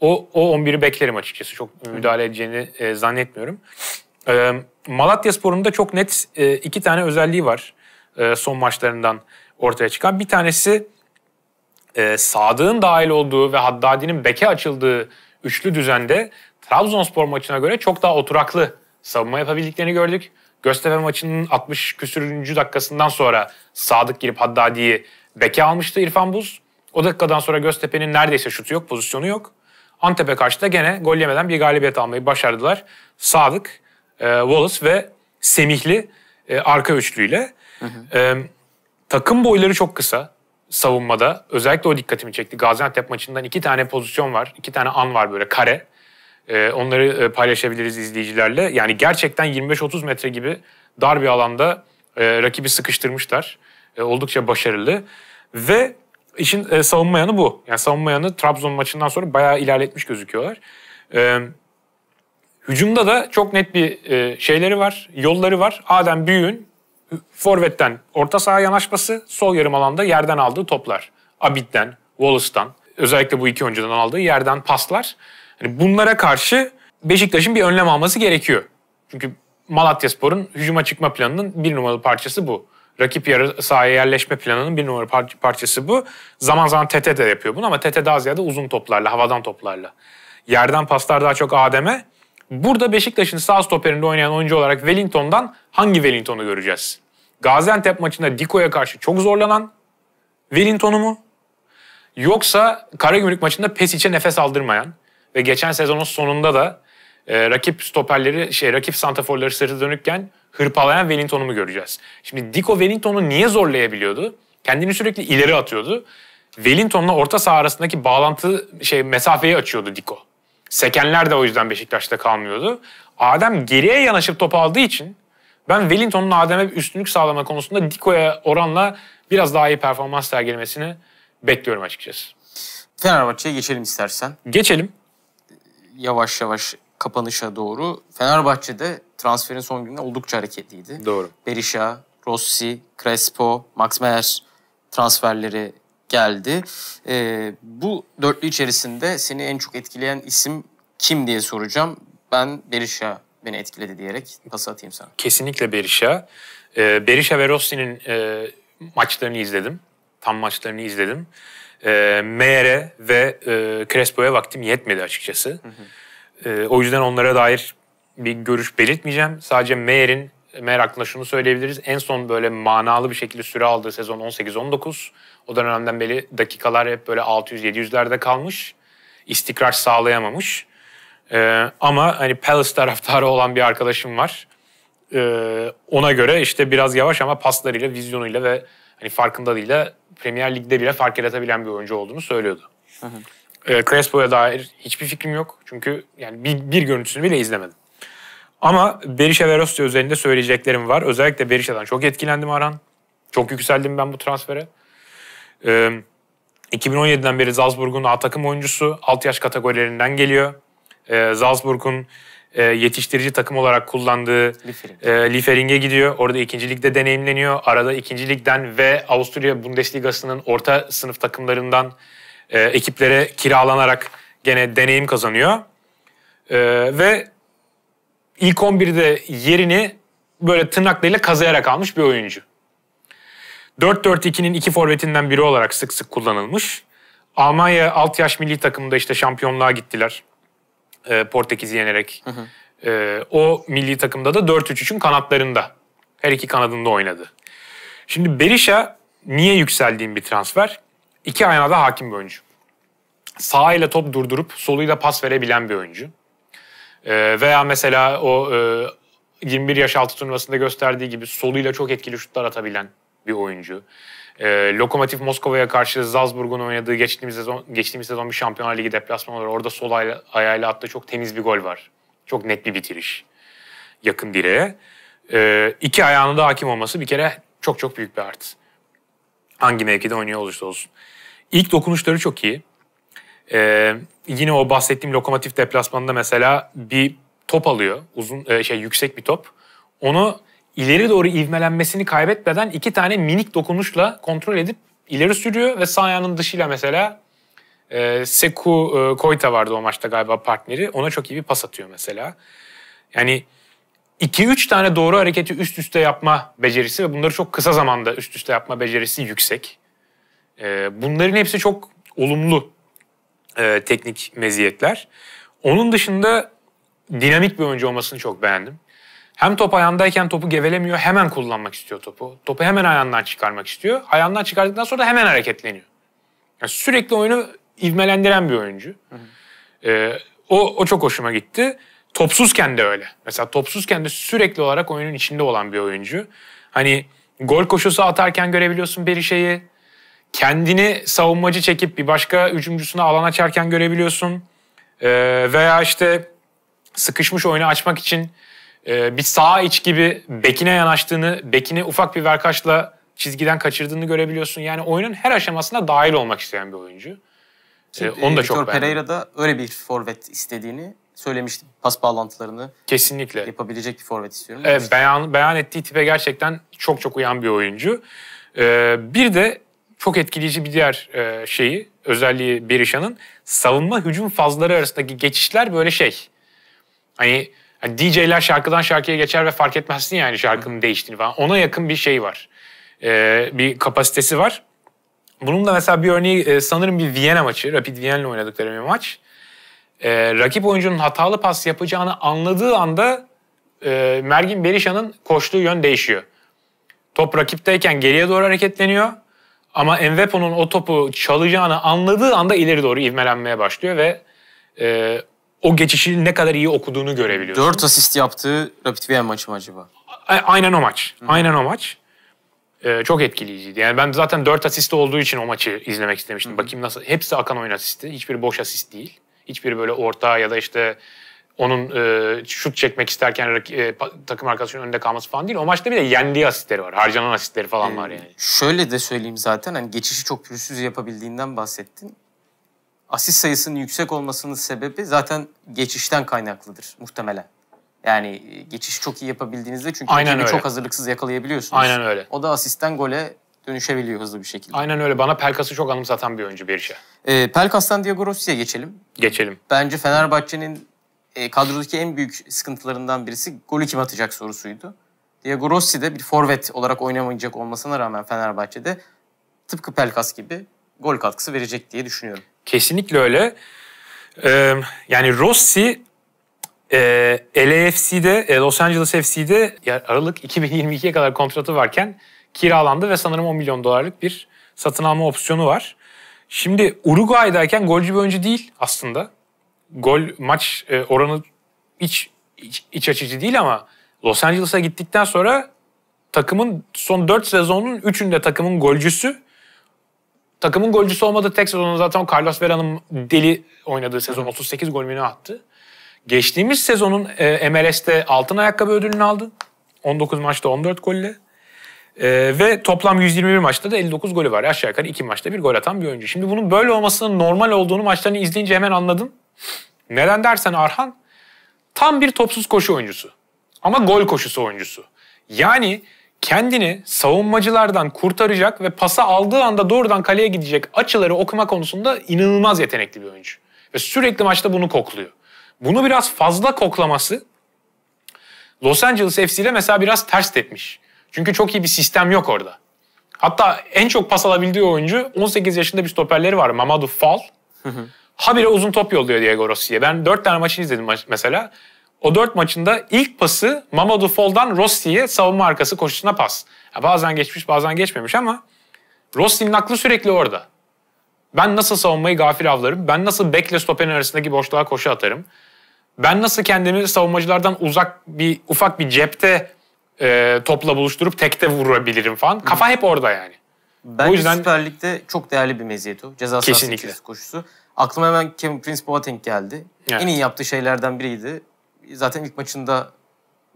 O, o 11'i beklerim açıkçası. Çok müdahale edeceğini e, zannetmiyorum. E, Malatya Spor'un da çok net e, iki tane özelliği var son maçlarından ortaya çıkan. Bir tanesi e, Sadık'ın dahil olduğu ve Haddadi'nin beke açıldığı üçlü düzende Trabzonspor maçına göre çok daha oturaklı savunma yapabildiklerini gördük. Göztepe maçının 60 küsürüncü dakikasından sonra Sadık girip Haddadi'yi beke almıştı İrfan Buz. O dakikadan sonra Göztepe'nin neredeyse şutu yok, pozisyonu yok. Antep'e karşı da gene gol yemeden bir galibiyet almayı başardılar. Sadık, e, Wallace ve Semihli e, arka üçlüyle. Hı hı. E, takım boyları çok kısa savunmada. Özellikle o dikkatimi çekti. Gaziantep maçından iki tane pozisyon var. iki tane an var böyle kare. Ee, onları e, paylaşabiliriz izleyicilerle. Yani gerçekten 25-30 metre gibi dar bir alanda e, rakibi sıkıştırmışlar. E, oldukça başarılı. Ve işin e, savunma yanı bu. Yani savunma yanı Trabzon maçından sonra bayağı ilerletmiş gözüküyorlar. E, hücumda da çok net bir şeyleri var, yolları var. Adem Büyük'ün forvetten orta saha yanaşması, sol yarım alanda yerden aldığı toplar. Abid'den, Wallace'tan, özellikle bu iki oyuncudan aldığı yerden paslar. Hani bunlara karşı Beşiktaş'ın bir önlem alması gerekiyor. Çünkü Malatyaspor'un hücuma çıkma planının bir numaralı parçası bu. Rakip yarı sahaya yerleşme planının bir numaralı par- parçası bu. Zaman zaman Tete de yapıyor bunu ama Tete daha ziyade uzun toplarla, havadan toplarla. Yerden paslar daha çok Adem'e. Burada Beşiktaş'ın sağ stoperinde oynayan oyuncu olarak Wellington'dan hangi Wellington'u göreceğiz? Gaziantep maçında Diko'ya karşı çok zorlanan Wellington'u mu? Yoksa Karagümrük maçında Pesic'e nefes aldırmayan, ve geçen sezonun sonunda da e, rakip stoperleri, şey rakip santaforları sırtı dönükken hırpalayan Wellington'u mu göreceğiz? Şimdi Diko Wellington'u niye zorlayabiliyordu? Kendini sürekli ileri atıyordu. Wellington'la orta saha arasındaki bağlantı şey mesafeyi açıyordu Diko. Sekenler de o yüzden Beşiktaş'ta kalmıyordu. Adem geriye yanaşıp top aldığı için ben Wellington'un Adem'e üstünlük sağlama konusunda Diko'ya oranla biraz daha iyi performans sergilemesini bekliyorum açıkçası. Fenerbahçe'ye geçelim istersen. Geçelim yavaş yavaş kapanışa doğru Fenerbahçe'de transferin son gününde oldukça hareketliydi. Doğru. Berisha, Rossi, Crespo, Max Meyer transferleri geldi. Ee, bu dörtlü içerisinde seni en çok etkileyen isim kim diye soracağım. Ben Berisha beni etkiledi diyerek pas atayım sana. Kesinlikle Berisha. Ee, Berisha ve Rossi'nin e, maçlarını izledim. Tam maçlarını izledim e, Meğer'e ve e, Crespo'ya vaktim yetmedi açıkçası. Hı hı. E, o yüzden onlara dair bir görüş belirtmeyeceğim. Sadece Meğer'in Meğer hakkında şunu söyleyebiliriz. En son böyle manalı bir şekilde süre aldığı sezon 18-19. O dönemden beri dakikalar hep böyle 600-700'lerde kalmış. İstikrar sağlayamamış. Ee, ama hani Palace taraftarı olan bir arkadaşım var. Ee, ona göre işte biraz yavaş ama paslarıyla, vizyonuyla ve hani farkında değil de Premier Lig'de bile fark yaratabilen bir oyuncu olduğunu söylüyordu. Hı ee, hı. Crespo'ya dair hiçbir fikrim yok. Çünkü yani bir, bir görüntüsünü bile izlemedim. Ama Berisha ve Rossi üzerinde söyleyeceklerim var. Özellikle Berisha'dan çok etkilendim Aran. Çok yükseldim ben bu transfere. Ee, 2017'den beri Salzburg'un A takım oyuncusu. Alt yaş kategorilerinden geliyor. Ee, Salzburg'un e, yetiştirici takım olarak kullandığı Liefering. e, gidiyor. Orada ikincilikte deneyimleniyor. Arada ikincilikten ve Avusturya Bundesliga'sının orta sınıf takımlarından e, ekiplere kiralanarak gene deneyim kazanıyor. E, ve ilk 11'de yerini böyle tırnaklarıyla kazıyarak almış bir oyuncu. 4-4-2'nin iki forvetinden biri olarak sık sık kullanılmış. Almanya alt yaş milli takımında işte şampiyonluğa gittiler e, Portekiz'i yenerek. Hı hı. E, o milli takımda da 4-3-3'ün kanatlarında. Her iki kanadında oynadı. Şimdi Berisha niye yükseldiğim bir transfer? İki ayağına da hakim bir oyuncu. sağıyla top durdurup soluyla pas verebilen bir oyuncu. E, veya mesela o e, 21 yaş altı turnuvasında gösterdiği gibi soluyla çok etkili şutlar atabilen bir oyuncu. E, Lokomotiv Moskova'ya karşı Salzburg'un oynadığı geçtiğimiz sezon, geçtiğimiz sezon bir Şampiyonlar Ligi deplasmanı var. Orada sol ayla, ayağıyla attığı çok temiz bir gol var. Çok net bir bitiriş. Yakın direğe. Ee, e, iki ayağına da hakim olması bir kere çok çok büyük bir artı. Hangi mevkide oynuyor olursa olsun. İlk dokunuşları çok iyi. E, yine o bahsettiğim Lokomotif deplasmanında mesela bir top alıyor. Uzun e, şey yüksek bir top. Onu ileri doğru ivmelenmesini kaybetmeden iki tane minik dokunuşla kontrol edip ileri sürüyor ve sağ ayağının dışıyla mesela e, Seku e, Koyta vardı o maçta galiba partneri. Ona çok iyi bir pas atıyor mesela. Yani 2-3 tane doğru hareketi üst üste yapma becerisi ve bunları çok kısa zamanda üst üste yapma becerisi yüksek. E, bunların hepsi çok olumlu e, teknik meziyetler. Onun dışında dinamik bir oyuncu olmasını çok beğendim. Hem top ayağındayken topu gevelemiyor, hemen kullanmak istiyor topu. Topu hemen ayağından çıkarmak istiyor. Ayağından çıkardıktan sonra da hemen hareketleniyor. Yani sürekli oyunu ivmelendiren bir oyuncu. Ee, o, o çok hoşuma gitti. Topsuzken de öyle. Mesela topsuzken de sürekli olarak oyunun içinde olan bir oyuncu. Hani gol koşusu atarken görebiliyorsun Berişeyi. Kendini savunmacı çekip bir başka hücumcusuna alan açarken görebiliyorsun. Ee, veya işte sıkışmış oyunu açmak için ee, bir sağ iç gibi bekine yanaştığını, Bekine ufak bir verkaçla çizgiden kaçırdığını görebiliyorsun. Yani oyunun her aşamasına dahil olmak isteyen bir oyuncu. Ee, onu da e, Victor çok beğendim. Pereira da öyle bir forvet istediğini söylemişti Pas bağlantılarını kesinlikle yapabilecek bir forvet istiyorum. evet, beyan beyan ettiği tipe gerçekten çok çok uyan bir oyuncu. Ee, bir de çok etkileyici bir diğer e, şeyi, özelliği Berisha'nın savunma hücum fazları arasındaki geçişler böyle şey. Hani yani DJ'ler şarkıdan şarkıya geçer ve fark etmezsin yani şarkının değiştiğini falan. Ona yakın bir şey var. Ee, bir kapasitesi var. Bunun da mesela bir örneği e, sanırım bir Viyana maçı. Rapid Viyana'yla oynadıkları bir maç. Ee, rakip oyuncunun hatalı pas yapacağını anladığı anda e, Mergin Berisha'nın koştuğu yön değişiyor. Top rakipteyken geriye doğru hareketleniyor. Ama Envepo'nun o topu çalacağını anladığı anda ileri doğru ivmelenmeye başlıyor ve e, o geçişi ne kadar iyi okuduğunu görebiliyorsun. 4 asist yaptığı Rapid Wien maçı mı acaba? A aynen o maç. Hı. Aynen o maç. Ee, çok etkileyiciydi. Yani ben zaten 4 asist olduğu için o maçı izlemek istemiştim. Hı. Bakayım nasıl. Hepsi akan oyun asisti. Hiçbir boş asist değil. Hiçbir böyle orta ya da işte onun e, şut çekmek isterken e, takım arkadaşının önünde kalması falan değil. O maçta bir de yendiği asistleri var. Harcanan asistleri falan ee, var yani. Şöyle de söyleyeyim zaten hani geçişi çok pürüzsüz yapabildiğinden bahsettin asist sayısının yüksek olmasının sebebi zaten geçişten kaynaklıdır muhtemelen. Yani e, geçiş çok iyi yapabildiğinizde çünkü Aynen öyle. çok hazırlıksız yakalayabiliyorsunuz. Aynen öyle. O da asisten gole dönüşebiliyor hızlı bir şekilde. Aynen öyle. Bana Pelkas'ı çok anımsatan bir oyuncu Berişe. E, Pelkas'tan Diego Rossi'ye geçelim. Geçelim. Bence Fenerbahçe'nin e, kadrodaki en büyük sıkıntılarından birisi golü kim atacak sorusuydu. Diego Rossi de bir forvet olarak oynamayacak olmasına rağmen Fenerbahçe'de tıpkı Pelkas gibi gol katkısı verecek diye düşünüyorum. Kesinlikle öyle. Ee, yani Rossi e, LAFC'de, e, Los Angeles FC'de Aralık 2022'ye kadar kontratı varken kiralandı ve sanırım 10 milyon dolarlık bir satın alma opsiyonu var. Şimdi Uruguay'dayken golcü bir oyuncu değil aslında. Gol maç e, oranı iç, iç, iç açıcı değil ama Los Angeles'a gittikten sonra takımın son 4 sezonun 3'ünde takımın golcüsü takımın golcüsü olmadı tek sezonu zaten Carlos Vela'nın deli oynadığı sezon 38 gol mü attı. Geçtiğimiz sezonun e, MLS'te altın ayakkabı ödülünü aldı. 19 maçta 14 golle. E, ve toplam 121 maçta da 59 golü var. Aşağı yukarı 2 maçta bir gol atan bir oyuncu. Şimdi bunun böyle olmasının normal olduğunu maçlarını izleyince hemen anladım. Neden dersen Arhan tam bir topsuz koşu oyuncusu. Ama gol koşusu oyuncusu. Yani kendini savunmacılardan kurtaracak ve pasa aldığı anda doğrudan kaleye gidecek açıları okuma konusunda inanılmaz yetenekli bir oyuncu. Ve sürekli maçta bunu kokluyor. Bunu biraz fazla koklaması Los Angeles FC ile mesela biraz ters etmiş Çünkü çok iyi bir sistem yok orada. Hatta en çok pas alabildiği oyuncu 18 yaşında bir stoperleri var Mamadou Fall. Habire uzun top yolluyor Diego Rossi'ye. Ben 4 tane maçı izledim mesela. O dört maçında ilk pası Mamadou Fol'dan Rossi'ye savunma arkası koşusuna pas. Ya bazen geçmiş bazen geçmemiş ama Rossi'nin aklı sürekli orada. Ben nasıl savunmayı gafil avlarım? Ben nasıl bekle stoperin arasındaki boşluğa koşu atarım? Ben nasıl kendimi savunmacılardan uzak bir ufak bir cepte e, topla buluşturup tekte vurabilirim falan. Kafa hep orada yani. Bence o yüzden... Süper Lig'de çok değerli bir meziyet o. Ceza sahası koşusu. Aklıma hemen Kevin Prince Boateng geldi. Evet. En iyi yaptığı şeylerden biriydi zaten ilk maçında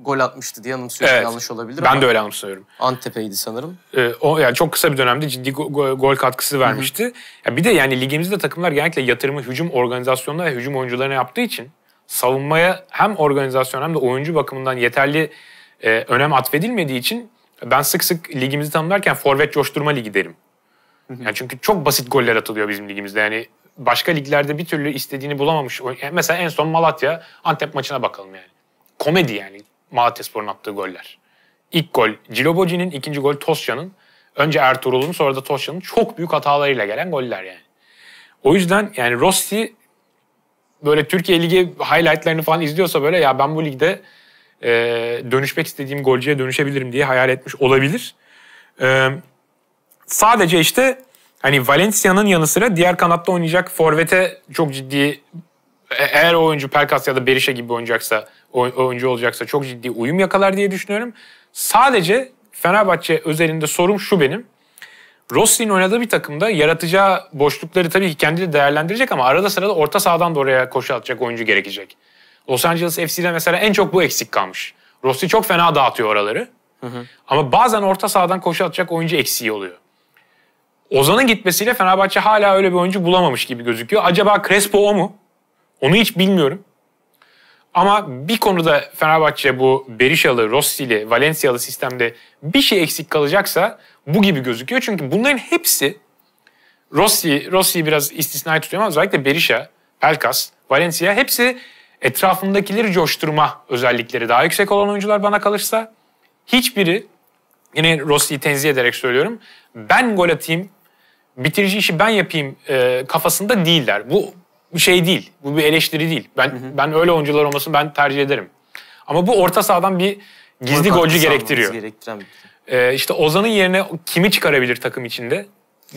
gol atmıştı diye anımsıyorum. Evet. Yanlış olabilir Ben ama de öyle anımsıyorum. Antep'eydi sanırım. Ee, o yani çok kısa bir dönemde ciddi gol katkısı vermişti. Ya bir de yani ligimizde takımlar genellikle yatırımı hücum organizasyonuna ve hücum oyuncularına yaptığı için savunmaya hem organizasyon hem de oyuncu bakımından yeterli e, önem atfedilmediği için ben sık sık ligimizi tanımlarken forvet coşturma ligi derim. Yani çünkü çok basit goller atılıyor bizim ligimizde. Yani başka liglerde bir türlü istediğini bulamamış. Mesela en son Malatya Antep maçına bakalım yani. Komedi yani Malatya Spor'un attığı goller. İlk gol Ciloboci'nin, ikinci gol Tosya'nın. Önce Ertuğrul'un sonra da Tosya'nın çok büyük hatalarıyla gelen goller yani. O yüzden yani Rossi böyle Türkiye Ligi highlightlarını falan izliyorsa böyle ya ben bu ligde e, dönüşmek istediğim golcüye dönüşebilirim diye hayal etmiş olabilir. E, sadece işte hani Valencia'nın yanı sıra diğer kanatta oynayacak forvete çok ciddi e, eğer o oyuncu Pelkas ya da Berisha gibi oynayacaksa oyuncu olacaksa çok ciddi uyum yakalar diye düşünüyorum. Sadece Fenerbahçe özelinde sorum şu benim. Rossi'nin oynadığı bir takımda yaratacağı boşlukları tabii ki kendi de değerlendirecek ama arada sırada orta sahadan da oraya koşu atacak oyuncu gerekecek. Los Angeles FC'de mesela en çok bu eksik kalmış. Rossi çok fena dağıtıyor oraları. Hı hı. Ama bazen orta sahadan koşu atacak oyuncu eksiği oluyor. Ozan'ın gitmesiyle Fenerbahçe hala öyle bir oyuncu bulamamış gibi gözüküyor. Acaba Crespo o mu? Onu hiç bilmiyorum. Ama bir konuda Fenerbahçe bu Berişalı, Rossi'li, Valencia'lı sistemde bir şey eksik kalacaksa bu gibi gözüküyor. Çünkü bunların hepsi Rossi, Rossi'yi biraz istisnai tutuyor ama özellikle Berisha, Pelkas, Valencia hepsi etrafındakileri coşturma özellikleri daha yüksek olan oyuncular bana kalırsa hiçbiri yine Rossi'yi tenzih ederek söylüyorum. Ben gol atayım, bitirici işi ben yapayım e, kafasında değiller. Bu şey değil. Bu bir eleştiri değil. Ben hı hı. ben öyle oyuncular olmasını ben tercih ederim. Ama bu orta sahadan bir gizli golcü gerektiriyor. Gerektiren bir ee, işte Ozan'ın yerine kimi çıkarabilir takım içinde?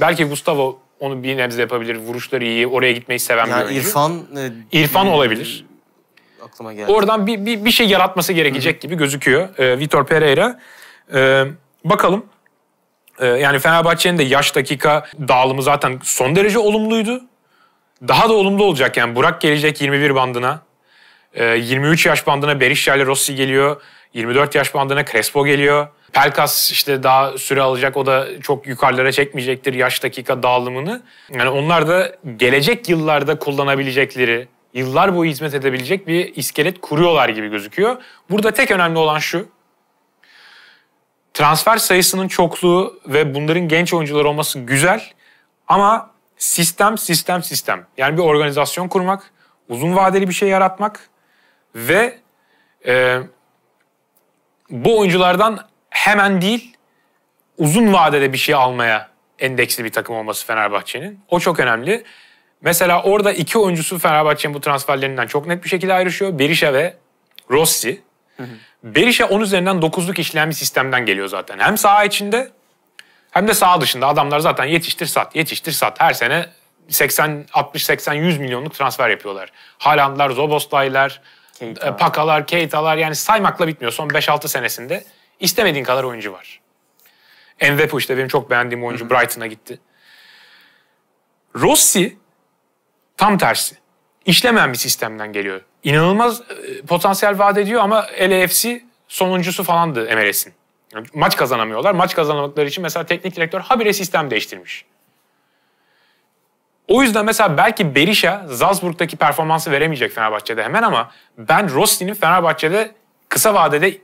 Belki Gustavo onu bir nebze yapabilir. Vuruşları iyi, oraya gitmeyi seven yani bir oyuncu. İrfan, e, İrfan e, olabilir. Aklıma geldi. Oradan bir, bir, bir şey yaratması gerekecek Hı-hı. gibi gözüküyor e, Vitor Pereira. E, bakalım. Ee, yani Fenerbahçe'nin de yaş dakika dağılımı zaten son derece olumluydu. Daha da olumlu olacak yani Burak gelecek 21 bandına. 23 ee, yaş bandına Beriş ile Rossi geliyor. 24 yaş bandına Crespo geliyor. Pelkas işte daha süre alacak o da çok yukarılara çekmeyecektir yaş dakika dağılımını. Yani onlar da gelecek yıllarda kullanabilecekleri, yıllar boyu hizmet edebilecek bir iskelet kuruyorlar gibi gözüküyor. Burada tek önemli olan şu transfer sayısının çokluğu ve bunların genç oyuncular olması güzel ama sistem sistem sistem. Yani bir organizasyon kurmak, uzun vadeli bir şey yaratmak ve e, bu oyunculardan hemen değil uzun vadede bir şey almaya endeksli bir takım olması Fenerbahçe'nin. O çok önemli. Mesela orada iki oyuncusu Fenerbahçe'nin bu transferlerinden çok net bir şekilde ayrışıyor. Berisha ve Rossi. Hı hı. Berişe 10 üzerinden 9'luk işleyen bir sistemden geliyor zaten. Hem saha içinde hem de saha dışında. Adamlar zaten yetiştir sat, yetiştir sat. Her sene 80, 60, 80, 100 milyonluk transfer yapıyorlar. Haalandlar, Zoboslaylar, Keita. E, Pakalar, Keita'lar yani saymakla bitmiyor. Son 5-6 senesinde istemediğin kadar oyuncu var. Envepu işte benim çok beğendiğim oyuncu Brighton'a gitti. Rossi tam tersi işlemeyen bir sistemden geliyor. İnanılmaz e, potansiyel vaat ediyor ama LAFC sonuncusu falandı MLS'in. Maç kazanamıyorlar. Maç kazanamadıkları için mesela teknik direktör habire sistem değiştirmiş. O yüzden mesela belki Berisha Salzburg'daki performansı veremeyecek Fenerbahçe'de hemen ama ben Rossi'nin Fenerbahçe'de kısa vadede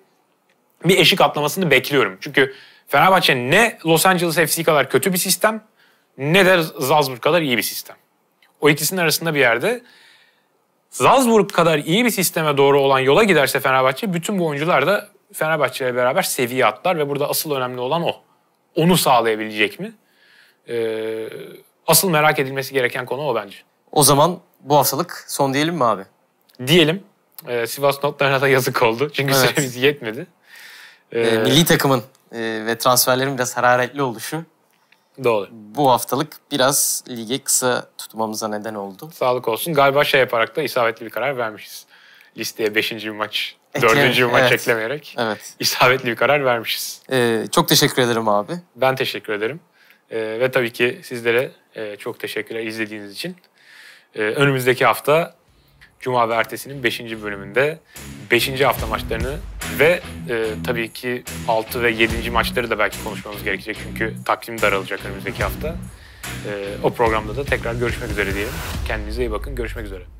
bir eşik atlamasını bekliyorum. Çünkü Fenerbahçe ne Los Angeles FC kadar kötü bir sistem ne de Salzburg kadar iyi bir sistem. O ikisinin arasında bir yerde Salzburg kadar iyi bir sisteme doğru olan yola giderse Fenerbahçe bütün bu oyuncular da Fenerbahçe ile beraber seviye atlar ve burada asıl önemli olan o. Onu sağlayabilecek mi? Ee, asıl merak edilmesi gereken konu o bence. O zaman bu haftalık son diyelim mi abi? Diyelim. Ee, Sivas notlarına da yazık oldu. Çünkü evet. süremiz yetmedi. Ee, milli takımın e, ve transferlerin biraz hararetli oluşu Doğru. Bu haftalık biraz lige kısa tutmamıza neden oldu. Sağlık olsun. Galiba şey yaparak da isabetli bir karar vermişiz. Listeye 5. bir maç, 4. bir maç evet. eklemeyerek evet. isabetli bir karar vermişiz. Ee, çok teşekkür ederim abi. Ben teşekkür ederim. Ee, ve tabii ki sizlere e, çok teşekkürler izlediğiniz için. Ee, önümüzdeki hafta Cuma ve ertesinin 5. bölümünde 5. hafta maçlarını ve e, tabii ki 6 ve 7. maçları da belki konuşmamız gerekecek çünkü takvim daralacak önümüzdeki hafta. E, o programda da tekrar görüşmek üzere diyelim. Kendinize iyi bakın, görüşmek üzere.